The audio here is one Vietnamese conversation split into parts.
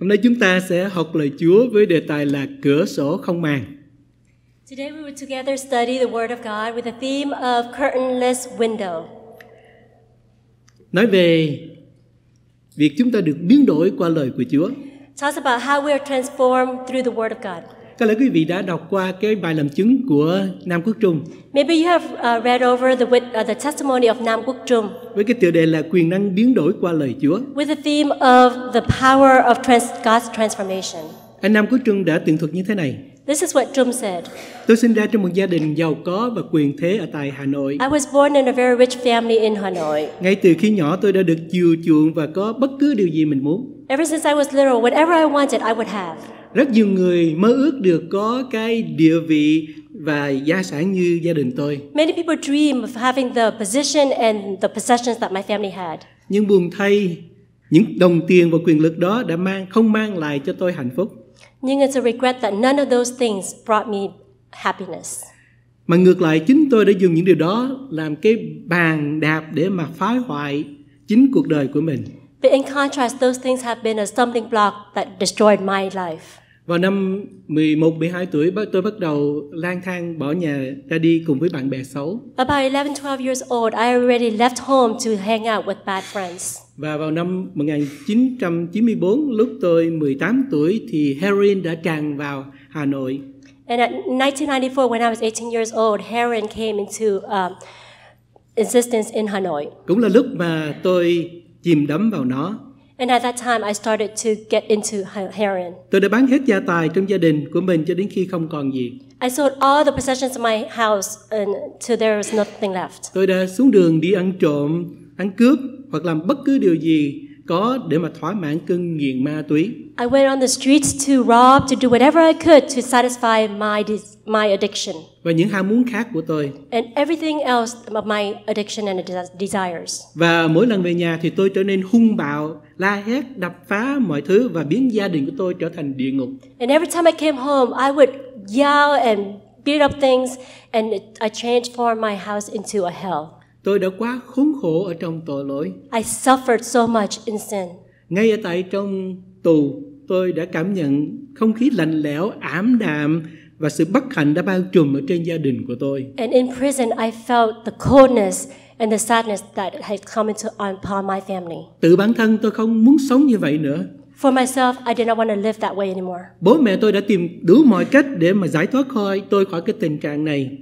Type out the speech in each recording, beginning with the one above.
Hôm nay chúng ta sẽ học lời Chúa với đề tài là cửa sổ không màng. Today we will together study the word of God with the theme of curtainless window. Nói về việc chúng ta được biến đổi qua lời của Chúa. Talks about how we are transformed through the word of God. Có lẽ quý vị đã đọc qua cái bài làm chứng của Nam Quốc Trung. Maybe you have uh, read over the with, uh, the testimony of Nam Quốc Trung. Với cái tựa đề là quyền năng biến đổi qua lời Chúa. With the theme of the power of trans God's transformation. Anh Nam Quốc Trung đã tường thuật như thế này. This is what Trung said. Tôi sinh ra trong một gia đình giàu có và quyền thế ở tại Hà Nội. I was born in a very rich family in Hanoi. Ngay từ khi nhỏ tôi đã được chiều chuộng và có bất cứ điều gì mình muốn. Ever since I was little, whatever I wanted, I would have rất nhiều người mơ ước được có cái địa vị và gia sản như gia đình tôi. Many people dream of having the position and the possessions that my family had. Nhưng buồn thay, những đồng tiền và quyền lực đó đã mang không mang lại cho tôi hạnh phúc. Nhưng it's a regret that none of those things brought me happiness. Mà ngược lại chính tôi đã dùng những điều đó làm cái bàn đạp để mà phá hoại chính cuộc đời của mình. But in contrast, those things have been a stumbling block that destroyed my life. Vào năm 11, 12 tuổi, tôi bắt đầu lang thang bỏ nhà ra đi cùng với bạn bè xấu. About 11, 12 years old, I already left home to hang out with bad friends. Và vào năm 1994, lúc tôi 18 tuổi thì heroin đã tràn vào Hà Nội. And at 1994, when I was 18 years old, heroin came into um, existence in Hà Nội. Cũng là lúc mà tôi chìm đắm vào nó. And at that time I started to get into heroin. Tôi đã bán hết gia tài trong gia đình của mình cho đến khi không còn gì. I sold all the possessions of my house until there was nothing left. Tôi đã xuống đường đi ăn trộm, ăn cướp hoặc làm bất cứ điều gì có để mà thỏa mãn cơn nghiện ma túy. I went on the streets to rob, to do whatever I could to satisfy my my addiction. Và những ham muốn khác của tôi. And everything else of my addiction and desires. Và mỗi lần về nhà thì tôi trở nên hung bạo, la hét, đập phá mọi thứ và biến gia đình của tôi trở thành địa ngục. And every time I came home, I would yell and beat up things and I transformed my house into a hell. Tôi đã quá khốn khổ ở trong tội lỗi. I suffered so much in sin. Ngay ở tại trong tù, tôi đã cảm nhận không khí lạnh lẽo, ảm đạm và sự bất hạnh đã bao trùm ở trên gia đình của tôi. And in prison I felt the coldness and the sadness that had come into upon my family. Tự bản thân tôi không muốn sống như vậy nữa. For myself, I did not want to live that way anymore. Bố mẹ tôi đã tìm đủ mọi cách để mà giải thoát khỏi tôi khỏi cái tình trạng này.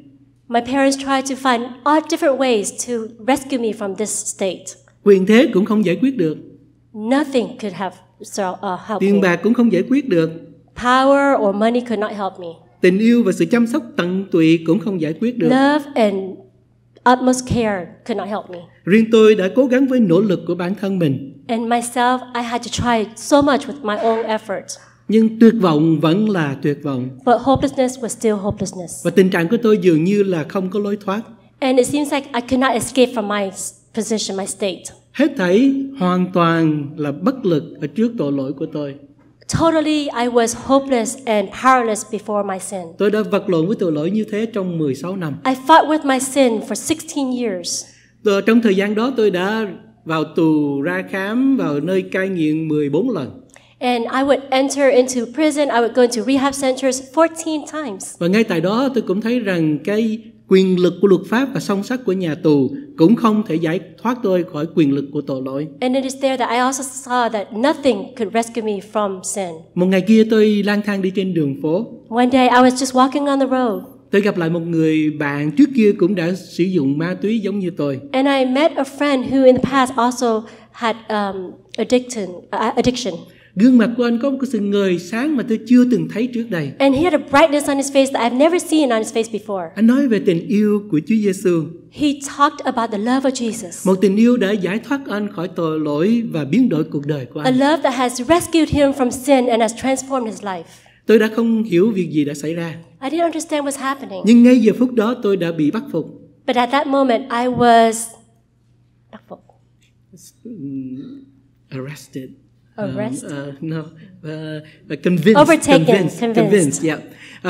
My parents tried to find all different ways to rescue me from this state. Quyền thế cũng không giải quyết được. Nothing could have uh, helped Tiền bạc cũng không giải quyết được. Power or money could not help me. Tình yêu và sự chăm sóc tận tụy cũng không giải quyết được. Love and utmost care could not help me. Riêng tôi đã cố gắng với nỗ lực của bản thân mình. And myself, I had to try so much with my own effort nhưng tuyệt vọng vẫn là tuyệt vọng. But hopelessness was still hopelessness. Và tình trạng của tôi dường như là không có lối thoát. And it seems like I cannot escape from my position, my state. Hết thảy hoàn toàn là bất lực ở trước tội lỗi của tôi. Totally, I was hopeless and powerless before my sin. Tôi đã vật lộn với tội lỗi như thế trong 16 năm. I fought with my sin for 16 years. Tôi, trong thời gian đó tôi đã vào tù ra khám vào nơi cai nghiện 14 lần. And I would enter into prison, I would go into rehab centers 14 times. Và ngay tại đó tôi cũng thấy rằng cái quyền lực của luật pháp và song sắt của nhà tù cũng không thể giải thoát tôi khỏi quyền lực của tội lỗi. And it is there that I also saw that nothing could rescue me from sin. Một ngày kia tôi lang thang đi trên đường phố. One day I was just walking on the road. Tôi gặp lại một người bạn trước kia cũng đã sử dụng ma túy giống như tôi. And I met a friend who in the past also had um, addiction, uh, addiction. Gương mặt của anh có một cái sự ngời sáng mà tôi chưa từng thấy trước đây. And he had a brightness on his face that I've never seen on his face before. Anh nói về tình yêu của Chúa Giêsu. He talked about the love of Jesus. Một tình yêu đã giải thoát anh khỏi tội lỗi và biến đổi cuộc đời của anh. A love that has rescued him from sin and has transformed his life. Tôi đã không hiểu việc gì đã xảy ra. I didn't understand what's happening. Nhưng ngay giờ phút đó tôi đã bị bắt phục. But at that moment I was bắt phục. Arrested. Arrest? Uh, uh, no. Uh, convinced. Overtaken. Convinced. Convinced. convinced yeah.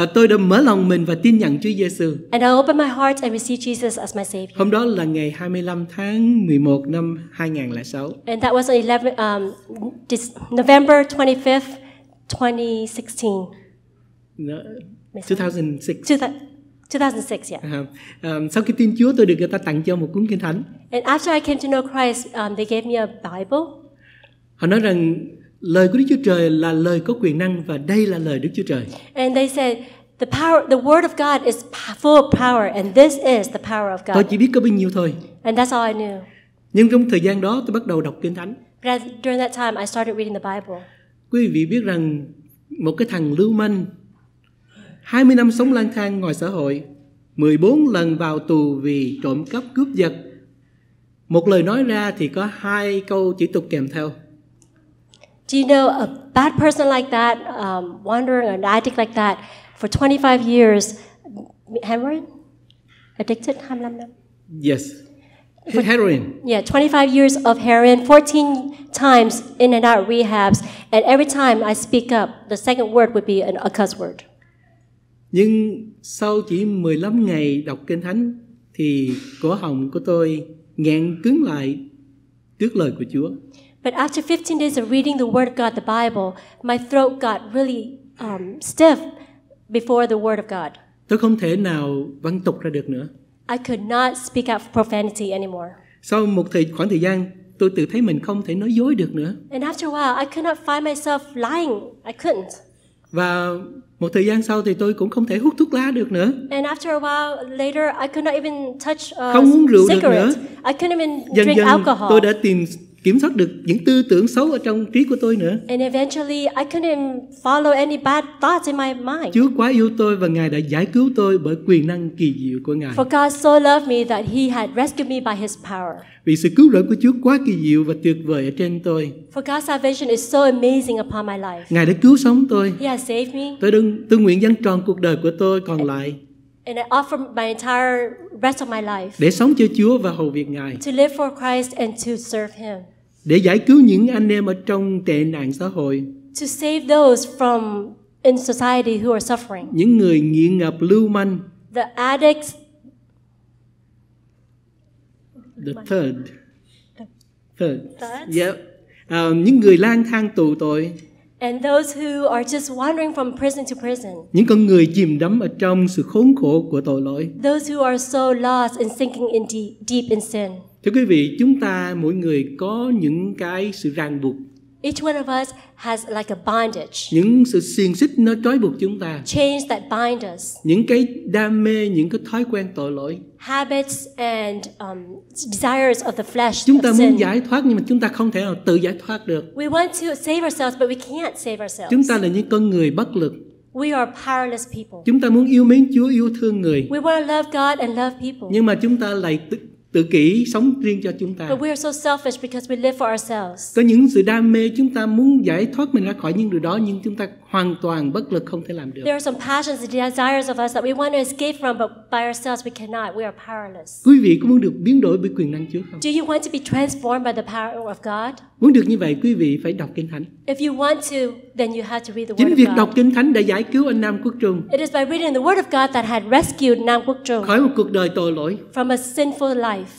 Uh, tôi đã mở lòng mình và tin nhận Chúa Giêsu. And I opened my heart and received Jesus as my savior. Hôm đó là ngày 25 tháng 11 năm 2006. And that was 11 um, November 25th, 2016. 2006. 2006, yeah. Uh, um, sau khi tin Chúa, tôi được người ta tặng cho một cuốn kinh thánh. And after I came to know Christ, um, they gave me a Bible. Họ nói rằng lời của Đức Chúa Trời là lời có quyền năng và đây là lời Đức Chúa Trời. And they said the power the word of God is full of power and this is the power of God. Tôi chỉ biết có bấy nhiêu thôi. And that's all I knew. Nhưng trong thời gian đó tôi bắt đầu đọc Kinh Thánh. But during that time I started reading the Bible. Quý vị biết rằng một cái thằng lưu manh 20 năm sống lang thang ngoài xã hội, 14 lần vào tù vì trộm cắp cướp giật. Một lời nói ra thì có hai câu chỉ tục kèm theo. Do you know a bad person like that, um, wandering, an addict like that, for 25 years, heroin? Addicted? Yes. For, heroin? Yeah, 25 years of heroin, 14 times in and out rehabs, and every time I speak up, the second word would be an, a cuss word. Nhưng sau chỉ 15 ngày đọc Kinh Thánh thì cổ họng của tôi nghẹn cứng lại trước lời của Chúa. But after 15 days of reading the Word of God, the Bible, my throat got really um, stiff before the Word of God. Tôi không thể nào văn tục ra được nữa. I could not speak out profanity anymore. Sau một thời khoảng thời gian, tôi tự thấy mình không thể nói dối được nữa. And after a while, I could not find myself lying. I couldn't. Và một thời gian sau thì tôi cũng không thể hút thuốc lá được nữa. And after a while later, I could not even touch uh, không uống rượu cigarette. được nữa. I couldn't even dần drink dần alcohol. tôi đã tìm kiểm soát được những tư tưởng xấu ở trong trí của tôi nữa. And eventually I couldn't follow any bad thoughts in my mind. Chúa quá yêu tôi và Ngài đã giải cứu tôi bởi quyền năng kỳ diệu của Ngài. For God so loved me that he had rescued me by his power. Vì sự cứu rỗi của Chúa quá kỳ diệu và tuyệt vời ở trên tôi. For God's salvation is so amazing upon my life. Ngài đã cứu sống tôi. He has saved me. Tôi đừng tôi nguyện dâng tròn cuộc đời của tôi còn lại And I offer my entire rest of my life. Để sống cho Chúa và hầu việc Ngài. To live for Christ and to serve him. Để giải cứu những anh em ở trong tệ nạn xã hội. To save those from in society who are suffering. Những người nghiện ngập lưu manh. The addicts. The third. Third. third. Yep. Dạ. Uh, à, những người lang thang tù tội. And those who are just wandering from prison to prison. Những con người chìm đắm ở trong sự khốn khổ của tội lỗi. Those who are so lost and sinking in deep, deep in sin. Thưa quý vị, chúng ta mỗi người có những cái sự ràng buộc Each one of us has like a bondage. Những sự xiềng xích nó trói buộc chúng ta. Chains that bind us. Những cái đam mê, những cái thói quen tội lỗi. Habits and um, desires of the flesh. Chúng ta muốn giải thoát nhưng mà chúng ta không thể nào tự giải thoát được. We want to save ourselves but we can't save ourselves. Chúng ta là những con người bất lực. We are powerless people. Chúng ta muốn yêu mến Chúa, yêu thương người. We want to love God and love people. Nhưng mà chúng ta lại tự kỷ sống riêng cho chúng ta. But we are so selfish because we live for ourselves. Có những sự đam mê chúng ta muốn giải thoát mình ra khỏi những điều đó nhưng chúng ta hoàn toàn bất lực không thể làm được. There are some passions and desires of us that we want to escape from but by ourselves we cannot. We are powerless. Quý vị có muốn được biến đổi bởi quyền năng Chúa không? Do you want to be transformed by the power of God? Muốn được như vậy quý vị phải đọc Kinh Thánh. If you want to then you have to read the Chính word of God. việc đọc Kinh Thánh đã giải cứu anh Nam Quốc Trung. It is by reading the word of God that had rescued Nam Quốc Trung. Khỏi một cuộc đời tội lỗi. From a sinful life.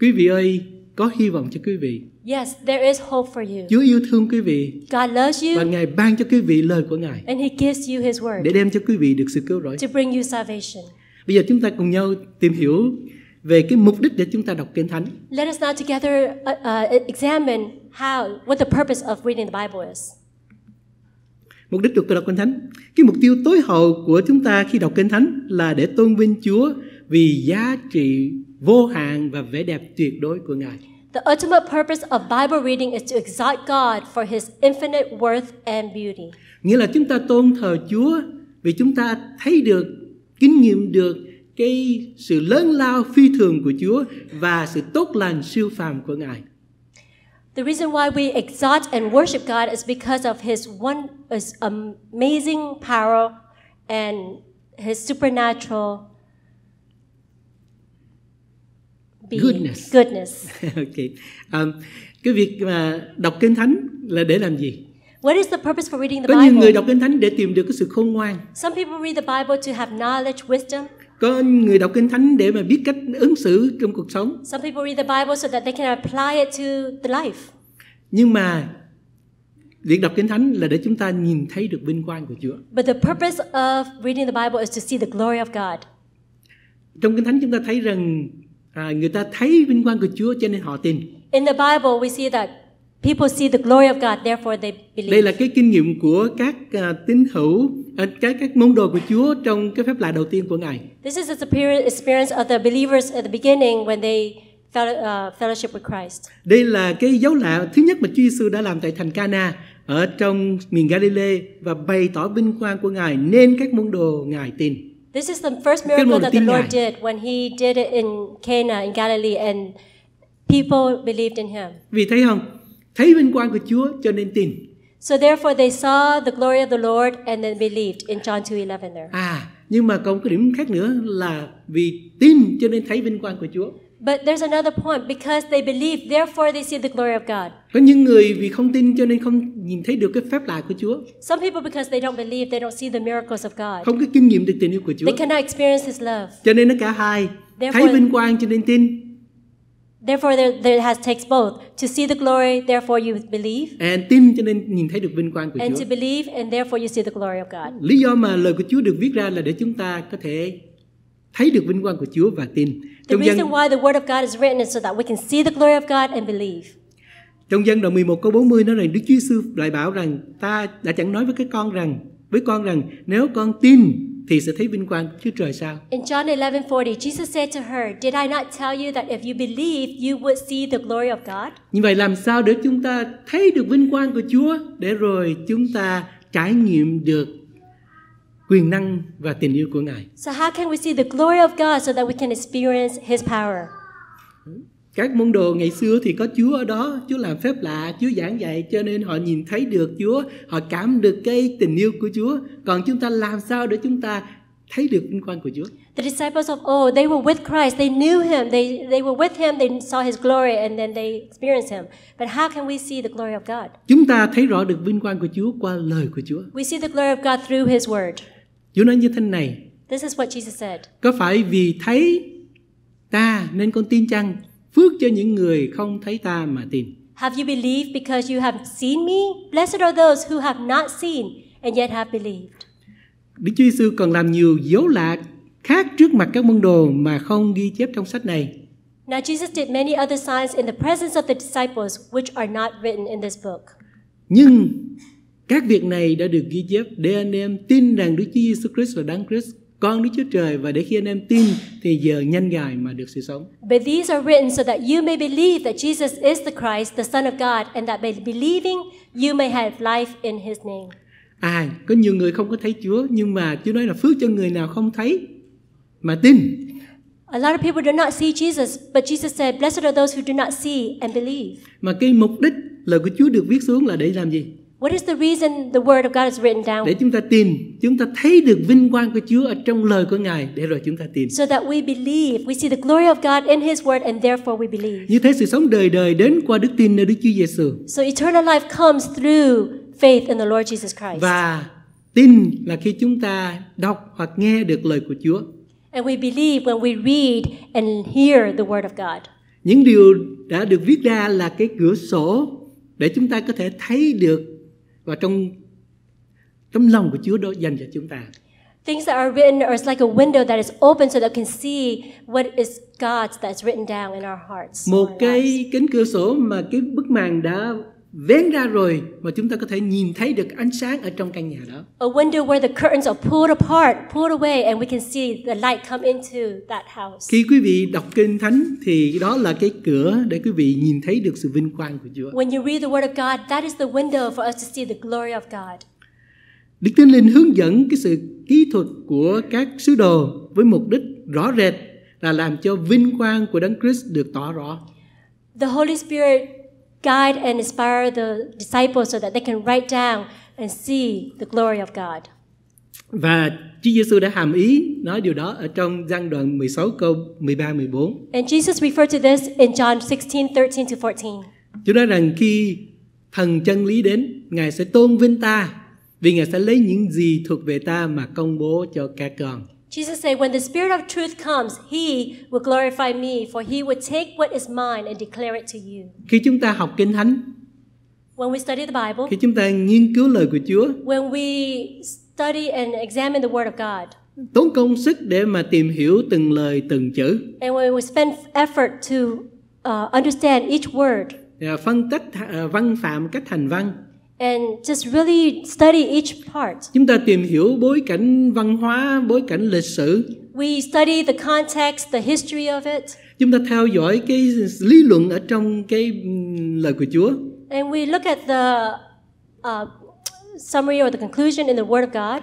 Quý vị ơi, có hy vọng cho quý vị. Yes, there is hope for you. Chúa yêu thương quý vị. God loves you. Và Ngài ban cho quý vị lời của Ngài. And he gives you his word. Để đem cho quý vị được sự cứu rỗi. To bring you salvation. Bây giờ chúng ta cùng nhau tìm hiểu về cái mục đích để chúng ta đọc Kinh Thánh. Let us now together uh, uh, examine how what the purpose of reading the Bible is. Mục đích được tôi đọc Kinh Thánh. Cái mục tiêu tối hậu của chúng ta khi đọc Kinh Thánh là để tôn vinh Chúa vì giá trị vô hạn và vẻ đẹp tuyệt đối của Ngài. The ultimate purpose of Bible reading is to exalt God for his infinite worth and beauty. Nghĩa là chúng ta tôn thờ Chúa vì chúng ta thấy được, kinh nghiệm được cái sự lớn lao phi thường của Chúa và sự tốt lành siêu phàm của Ngài. The reason why we exalt and worship God is because of his one His amazing power and his supernatural be goodness. Goodness. okay. Um, cái việc mà đọc kinh thánh là để làm gì? What is the purpose for reading the Có Bible? Có nhiều người đọc kinh thánh để tìm được cái sự khôn ngoan. Some people read the Bible to have knowledge, wisdom. Có người đọc kinh thánh để mà biết cách ứng xử trong cuộc sống. Some people read the Bible so that they can apply it to the life. Nhưng mà Việc đọc Kinh Thánh là để chúng ta nhìn thấy được vinh quang của Chúa. But the purpose of reading the Bible is to see the glory of God. Trong Kinh Thánh chúng ta thấy rằng à, người ta thấy vinh quang của Chúa cho nên họ tin. In the Bible we see that people see the glory of God therefore they believe. Đây là cái kinh nghiệm của các uh, tín hữu uh, các các môn đồ của Chúa trong cái phép lạ đầu tiên của Ngài. This is the experience of the believers at the beginning when they uh, fellowship with Christ. Đây là cái dấu lạ thứ nhất mà Chúa Giêsu đã làm tại thành Cana ở trong miền Galilee và bày tỏ vinh quang của Ngài nên các môn đồ Ngài tin. This is the first miracle that the Lord did when he did it in Cana in Galilee and people believed in him. Vì thấy không? Thấy vinh quang của Chúa cho nên tin. So therefore they saw the glory of the Lord and then believed in John 2:11 there. À, nhưng mà còn cái điểm khác nữa là vì tin cho nên thấy vinh quang của Chúa. But there's another point because they believe therefore they see the glory of God. Có những người vì không tin cho nên không nhìn thấy được cái phép lạ của Chúa. Some people because they don't believe, they don't see the miracles of God. Không có kinh nghiệm được tình yêu của Chúa. They cannot experience his love. Cho nên nó cả hai. Therefore, thấy vinh quang cho nên tin. Therefore there, there has takes both to see the glory therefore you believe. And tin cho nên nhìn thấy được vinh quang của and Chúa. And to believe and therefore you see the glory of God. Lý do mà lời của Chúa được viết ra là để chúng ta có thể thấy được vinh quang của Chúa và tin. The Trong reason dân... why the word of God is written is so that we can see the glory of God and believe trong dân đoạn 11 câu 40 nói rằng Đức Chúa Giêsu lại bảo rằng ta đã chẳng nói với cái con rằng với con rằng nếu con tin thì sẽ thấy vinh quang của Chúa Trời sao? In John 11:40, Jesus said to her, "Did I not tell you that if you believe, you would see the glory of God?" Như vậy làm sao để chúng ta thấy được vinh quang của Chúa để rồi chúng ta trải nghiệm được quyền năng và tình yêu của Ngài? So how can we see the glory of God so that we can experience his power? các môn đồ ngày xưa thì có Chúa ở đó, Chúa làm phép lạ, Chúa giảng dạy cho nên họ nhìn thấy được Chúa, họ cảm được cái tình yêu của Chúa. Còn chúng ta làm sao để chúng ta thấy được vinh quang của Chúa? The disciples of old, they were with Christ, they knew him, they they were with him, they saw his glory and then they experienced him. But how can we see the glory of God? Chúng ta thấy rõ được vinh quang của Chúa qua lời của Chúa. We see the glory of God through his word. Chúa nói như thế này. This is what Jesus said. Có phải vì thấy ta nên con tin chăng? Phước cho những người không thấy ta mà tin. Have you believed because you have seen me? Blessed are those who have not seen and yet have believed. Đức Chúa Giêsu còn làm nhiều dấu lạ khác trước mặt các môn đồ mà không ghi chép trong sách này. Now Jesus did many other signs in the presence of the disciples which are not written in this book. Nhưng các việc này đã được ghi chép để anh em tin rằng Đức Chúa Giêsu Christ là Đấng Christ con Đức Chúa Trời và để khi anh em tin thì giờ nhanh gài mà được sự sống. But these are written so that you may believe that Jesus is the Christ, the Son of God, and that by believing you may have life in His name. À, có nhiều người không có thấy Chúa nhưng mà Chúa nói là phước cho người nào không thấy mà tin. A lot of people do not see Jesus, but Jesus said, "Blessed are those who do not see and believe." Mà cái mục đích lời của Chúa được viết xuống là để làm gì? What is the reason the word of God is written down? Để chúng ta tin, chúng ta thấy được vinh quang của Chúa ở trong lời của Ngài để rồi chúng ta tin. So that we believe, we see the glory of God in his word and therefore we believe. Như thế sự sống đời đời đến qua đức tin nơi Đức Chúa Giêsu. So eternal life comes through faith in the Lord Jesus Christ. Và tin là khi chúng ta đọc hoặc nghe được lời của Chúa. And we believe when we read and hear the word of God. Những điều đã được viết ra là cái cửa sổ để chúng ta có thể thấy được và trong tấm lòng của Chúa đó dành cho chúng ta. Things that are written are like a window that is open so that can see what is God that's written down in our hearts. Một our cái kính cửa sổ mà cái bức màn đã vén ra rồi mà chúng ta có thể nhìn thấy được ánh sáng ở trong căn nhà đó. A window where the curtains are pulled apart, pulled away and we can see the light come into that house. Khi quý vị đọc kinh thánh thì đó là cái cửa để quý vị nhìn thấy được sự vinh quang của Chúa. When you read the word of God, that is the window for us to see the glory of God. Đức Thánh Linh hướng dẫn cái sự kỹ thuật của các sứ đồ với mục đích rõ rệt là làm cho vinh quang của Đấng Christ được tỏ rõ. The Holy Spirit guide and inspire the disciples so that they can write down and see the glory of God. Và Chúa Giêsu đã hàm ý nói điều đó ở trong gian đoạn 16 câu 13 14. And Jesus referred to this in John 16:13 to 14. Chúa nói rằng khi thần chân lý đến, Ngài sẽ tôn vinh ta vì Ngài sẽ lấy những gì thuộc về ta mà công bố cho các con. Jesus said, When the Spirit of truth comes, He will glorify me, for He will take what is mine and declare it to you. Khi chúng ta học Kinh Thánh, when we study the Bible, khi chúng ta nghiên cứu lời của Chúa, when we study and examine the Word of God, tốn công sức để mà tìm hiểu từng lời từng chữ. And when we spend effort to uh, understand each word, phân tích uh, ờ, văn phạm cách thành văn, and just really study each part. Chúng ta tìm hiểu bối cảnh văn hóa, bối cảnh lịch sử. We study the context, the history of it. Chúng ta theo dõi cái lý luận ở trong cái lời của Chúa. And we look at the uh, summary or the conclusion in the word of God.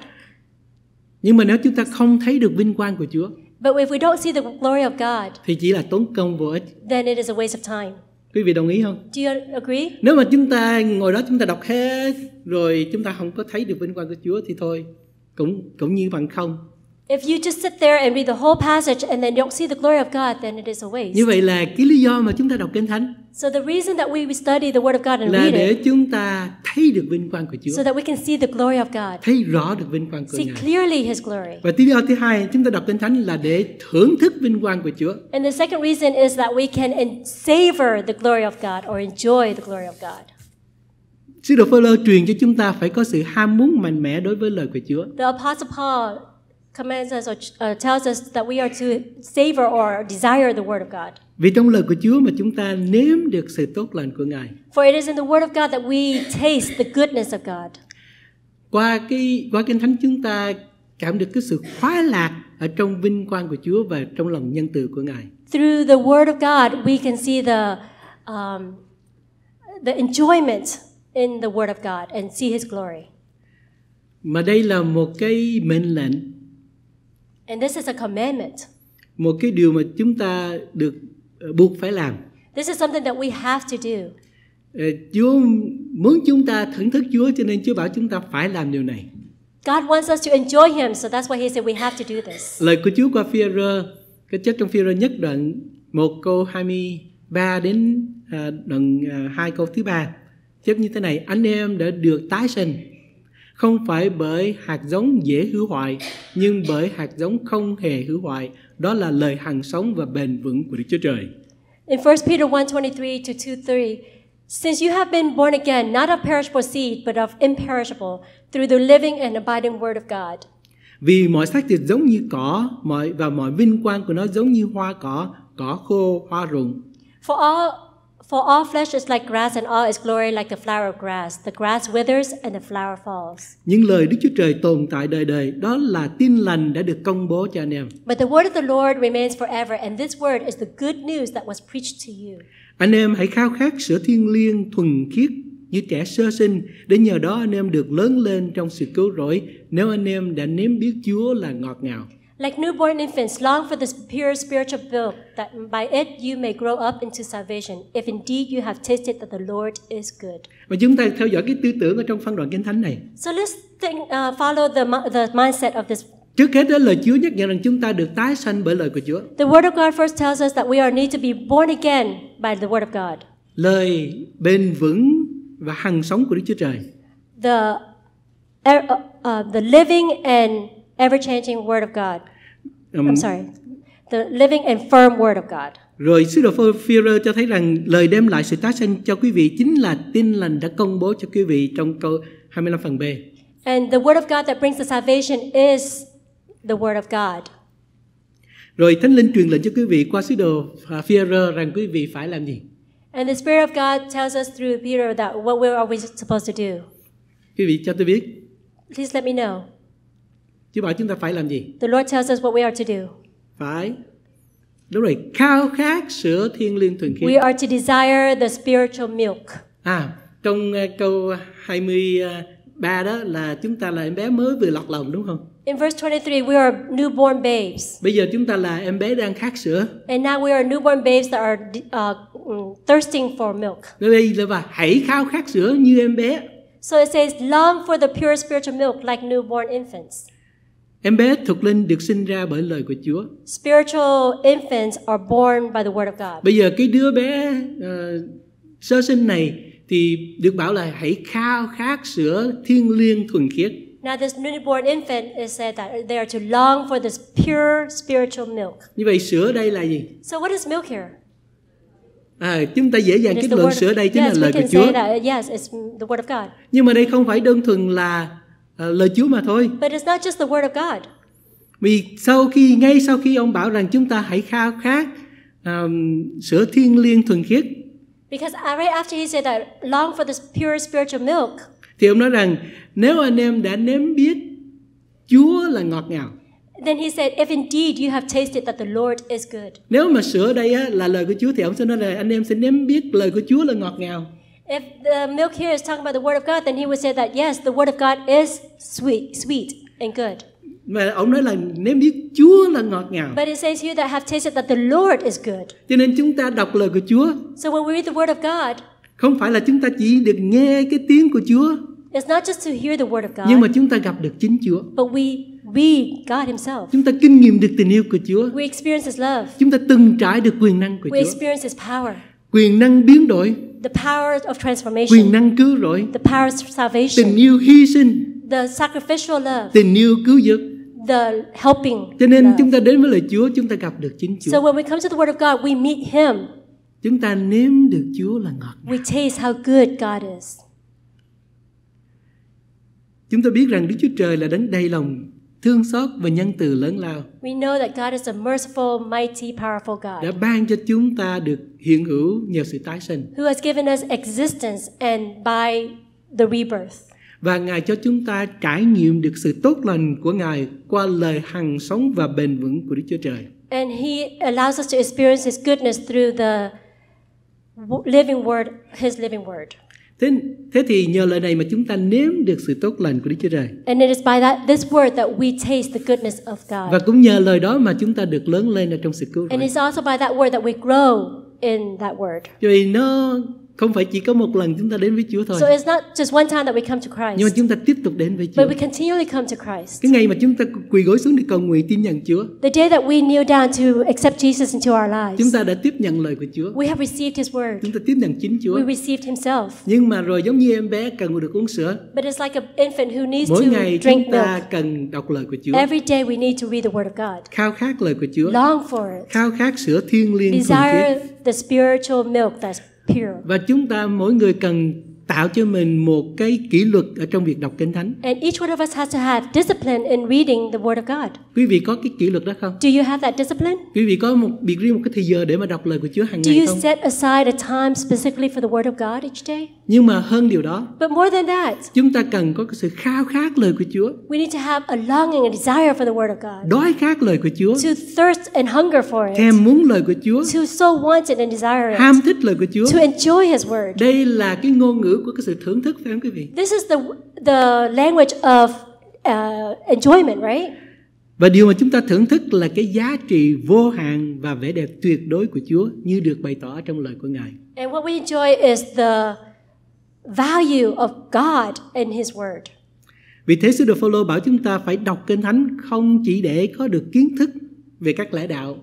Nhưng mà nếu chúng ta không thấy được vinh quang của Chúa But if we don't see the glory of God, thì chỉ là tốn công vô ích. Then it is a waste of time quý vị đồng ý không? Do agree? Nếu mà chúng ta ngồi đó chúng ta đọc hết rồi chúng ta không có thấy được vinh quang của Chúa thì thôi cũng cũng như bằng không If you just sit there and read the whole passage and then don't see the glory of God, then it is a waste. Như vậy là cái lý do mà chúng ta đọc Kinh Thánh. So the reason that we study the word of God and là read để chúng ta thấy được vinh quang của Chúa. So that we can see the glory of God. Thấy rõ được vinh quang của see Ngài. See clearly his glory. Và lý do thứ hai, chúng ta đọc Kinh Thánh là để thưởng thức vinh quang của Chúa. And the second reason is that we can savor the glory of God or enjoy the glory of God. Sứ đồ Phaolô truyền cho chúng ta phải có sự ham muốn mạnh mẽ đối với lời của Chúa. The apostle Paul commands us or uh, tells us that we are to savor or desire the word of God. Vì trong lời của Chúa mà chúng ta nếm được sự tốt lành của Ngài. For it is in the word of God that we taste the goodness of God. Qua cái qua kinh thánh chúng ta cảm được cái sự khoái lạc ở trong vinh quang của Chúa và trong lòng nhân từ của Ngài. Through the word of God we can see the um, the enjoyment in the word of God and see his glory. Mà đây là một cái mệnh lệnh And this is a commandment. Một cái điều mà chúng ta được ờ, buộc phải làm. This is something that we have to do. Ờ, Chúa muốn chúng ta thưởng thức Chúa cho nên Chúa bảo chúng ta phải làm điều này. God wants us to enjoy him, so that's why he said we have to do this. Lời của Chúa qua phi rơ cái chết trong phi rơ nhất đoạn 1 câu 23 đến à, đoạn 2 à, câu thứ ba chép như thế này anh em đã được tái sinh không phải bởi hạt giống dễ hư hoại nhưng bởi hạt giống không hề hư hoại đó là lời hằng sống và bền vững của Đức Chúa Trời. In 1 Peter 1:23 to 2:3 Since you have been born again not of perishable seed but of imperishable through the living and abiding word of God. Vì mọi xác thịt giống như cỏ, mọi và mọi vinh quang của nó giống như hoa cỏ, cỏ khô, hoa rụng. For all For all flesh is like grass and all its glory like the flower of grass. The grass withers and the flower falls. Những lời Đức Chúa Trời tồn tại đời đời, đó là tin lành đã được công bố cho anh em. But the word of the Lord remains forever and this word is the good news that was preached to you. Anh em hãy khao khát sữa thiên liêng thuần khiết như trẻ sơ sinh để nhờ đó anh em được lớn lên trong sự cứu rỗi nếu anh em đã nếm biết Chúa là ngọt ngào. Like newborn infants, long for this pure spiritual milk, that by it you may grow up into salvation, if indeed you have tasted that the Lord is good. Và chúng ta theo dõi cái tư tưởng ở trong phân đoạn kinh thánh này. So let's think, uh, follow the the mindset of this Trước hết đó lời Chúa nhắc nhở rằng chúng ta được tái sanh bởi lời của Chúa. The word of God first tells us that we are need to be born again by the word of God. Lời bền vững và hằng sống của Đức Chúa Trời. The er, uh, uh, the living and ever changing word of God. Um, I'm sorry. The living and firm word of God. Rồi sứ đồ phi cho thấy rằng lời đem lại sự tái sinh cho quý vị chính là tin lành đã công bố cho quý vị trong câu 25 phần B. And the word of God that brings the salvation is the word of God. Rồi Thánh Linh truyền lệnh cho quý vị qua sứ đồ phi rằng quý vị phải làm gì? And the Spirit of God tells us through Peter that what we are we supposed to do. Quý vị cho tôi biết. Please let me know. Chúa bảo chúng ta phải làm gì? The Lord tells us what we are to do. Phải Đúng rồi, khao khát sữa thiên liêng thuần khiết. We are to desire the spiritual milk. À, trong uh, câu 23 đó là chúng ta là em bé mới vừa lọt lòng đúng không? In verse 23, we are newborn babes. Bây giờ chúng ta là em bé đang khát sữa. And now we are newborn babes that are uh, thirsting for milk. Nơi đây là và hãy khao khát sữa như em bé. So it says, long for the pure spiritual milk like newborn infants. Em bé thuộc linh được sinh ra bởi lời của Chúa. Spiritual infants are born by the word of God. Bây giờ cái đứa bé uh, sơ sinh này thì được bảo là hãy khao khát sữa thiêng liêng thuần khiết. Now this newborn infant is said that they are to long for this pure spiritual milk. Như vậy sữa đây là gì? So what is milk here? À, chúng ta dễ dàng kết luận sữa đây chính yes, là lời của Chúa. That, yes, it's the word of God. Nhưng mà đây không phải đơn thuần là Ờ, lời Chúa mà thôi. But it's not just the word of God. Vì sau khi ngay sau khi ông bảo rằng chúng ta hãy khao khát um, sữa thiên liêng thuần khiết. Because right after he said I long for this pure spiritual milk. Thì ông nói rằng nếu anh em đã nếm biết Chúa là ngọt ngào. Then he said, if indeed you have tasted that the Lord is good. Nếu mà sữa đây á, là lời của Chúa thì ông sẽ nói là anh em sẽ nếm biết lời của Chúa là ngọt ngào. If the milk here is talking about the word of God, then he would say that yes, the word of God is sweet, sweet and good. Mà ông nói là nếu biết Chúa là ngọt ngào. But it says here that have tasted that the Lord is good. Cho nên chúng ta đọc lời của Chúa. So when we read the word of God, không phải là chúng ta chỉ được nghe cái tiếng của Chúa. It's not just to hear the word of God. Nhưng mà chúng ta gặp được chính Chúa. But we we God himself. Chúng ta kinh nghiệm được tình yêu của Chúa. We experience his love. Chúng ta từng trải được quyền năng của we Chúa. We experience his power. Quyền năng biến đổi The power of transformation. Quyền năng cứu rỗi. The power of salvation. Tình yêu hy sinh. The sacrificial love. Tình yêu cứu giúp. The helping. Cho nên love. chúng ta đến với lời Chúa, chúng ta gặp được chính Chúa. So when we come to the word of God, we meet him. Chúng ta nếm được Chúa là ngọt. We taste how good God is. Chúng ta biết rằng Đức Chúa Trời là đấng đầy lòng thương xót và nhân từ lớn lao. We know that God is a merciful, mighty, powerful God. Đã ban cho chúng ta được hiện hữu nhờ sự tái sinh. Who has given us existence and by the rebirth. Và Ngài cho chúng ta trải nghiệm được sự tốt lành của Ngài qua lời hằng sống và bền vững của Đức Chúa Trời. And he allows us to experience his goodness through the living word, his living word. Thế, thế thì nhờ lời này mà chúng ta nếm được sự tốt lành của Đức Chúa Trời. And it is by that this word that we taste the goodness of God. Và cũng nhờ lời đó mà chúng ta được lớn lên ở trong sự cứu rỗi. And it's also by that word that we grow in that word. Vì nó không phải chỉ có một lần chúng ta đến với Chúa thôi. So it's not just one time that we come to Christ. Nhưng mà chúng ta tiếp tục đến với Chúa. But we continually come to Christ. Cái ngày mà chúng ta quỳ gối xuống để cầu nguyện tin nhận Chúa. The day that we kneel down to accept Jesus into our lives. Chúng ta đã tiếp nhận lời của Chúa. We have received his word. Chúng ta tiếp nhận chính Chúa. We received himself. Nhưng mà rồi giống như em bé cần được uống sữa. But it's like an infant who needs Mỗi to drink ngày chúng ta milk. cần đọc lời của Chúa. Every day we need to read the word of God. Khao khát lời của Chúa. Long for it. Khao khát sữa thiêng liêng Desire the spiritual milk that's pure. Và chúng ta mỗi người cần tạo cho mình một cái kỷ luật ở trong việc đọc kinh thánh. And each one of us has to have discipline in reading the word of God. Quý vị có cái kỷ luật đó không? Do you have that discipline? Quý vị có một biệt riêng một cái thời giờ để mà đọc lời của Chúa hàng Do ngày không? Do you set aside a time specifically for the word of God each day? Nhưng mà hơn điều đó, But more than that, chúng ta cần có sự khao khát lời của Chúa. We need to have a longing and desire for the word of God. Đói khát lời của Chúa. To thirst and hunger for it. Thèm muốn lời của Chúa. To so want it and desire it. Ham thích lời của Chúa. To enjoy his word. Đây là cái ngôn ngữ của cái sự thưởng thức phải không quý vị? This is the the language of uh, enjoyment, right? Và điều mà chúng ta thưởng thức là cái giá trị vô hạn và vẻ đẹp tuyệt đối của Chúa như được bày tỏ trong lời của Ngài. And what we enjoy is the value of God in His Word. Vì thế sứ đồ Phaolô bảo chúng ta phải đọc Kinh Thánh không chỉ để có được kiến thức về các lẽ đạo.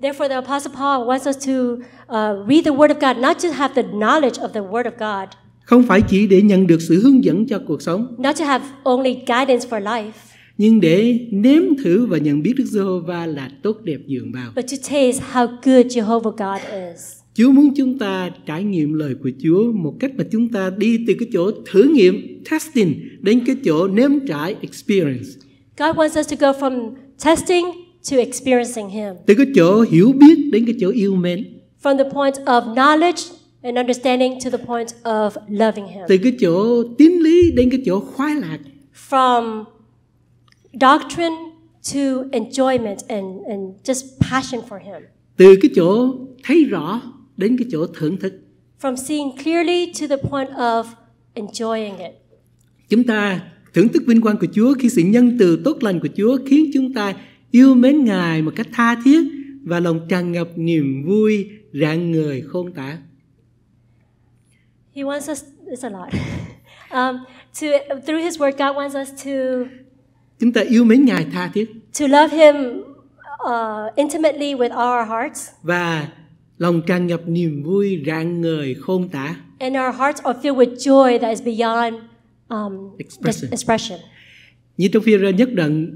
Therefore the apostle Paul wants us to uh, read the word of God not to have the knowledge of the word of God. Không phải chỉ để nhận được sự hướng dẫn cho cuộc sống. Not to have only guidance for life. Nhưng để nếm thử và nhận biết Đức Giê-hô-va là tốt đẹp dường bao. But to taste how good Jehovah God is. Chúa muốn chúng ta trải nghiệm lời của Chúa một cách mà chúng ta đi từ cái chỗ thử nghiệm testing đến cái chỗ nếm trải experience. God wants us to go from testing to experiencing him. Từ cái chỗ hiểu biết đến cái chỗ yêu mến. From the point of knowledge and understanding to the point of loving him. Từ cái chỗ tín lý đến cái chỗ khoái lạc. From doctrine to enjoyment and and just passion for him. Từ cái chỗ thấy rõ đến cái chỗ thưởng thức. From seeing clearly to the point of enjoying it. Chúng ta thưởng thức vinh quang của Chúa khi sự nhân từ tốt lành của Chúa khiến chúng ta yêu mến Ngài một cách tha thiết và lòng tràn ngập niềm vui rạng người khôn tả. He wants us it's a lot. um, to through his word God wants us to chúng ta yêu mến Ngài tha thiết. To love him uh, intimately with all our hearts. Và Lòng tràn ngập niềm vui rạng ngời khôn tả. And our hearts are filled with joy that is beyond um, expression. expression. Như trong phi nhất đoạn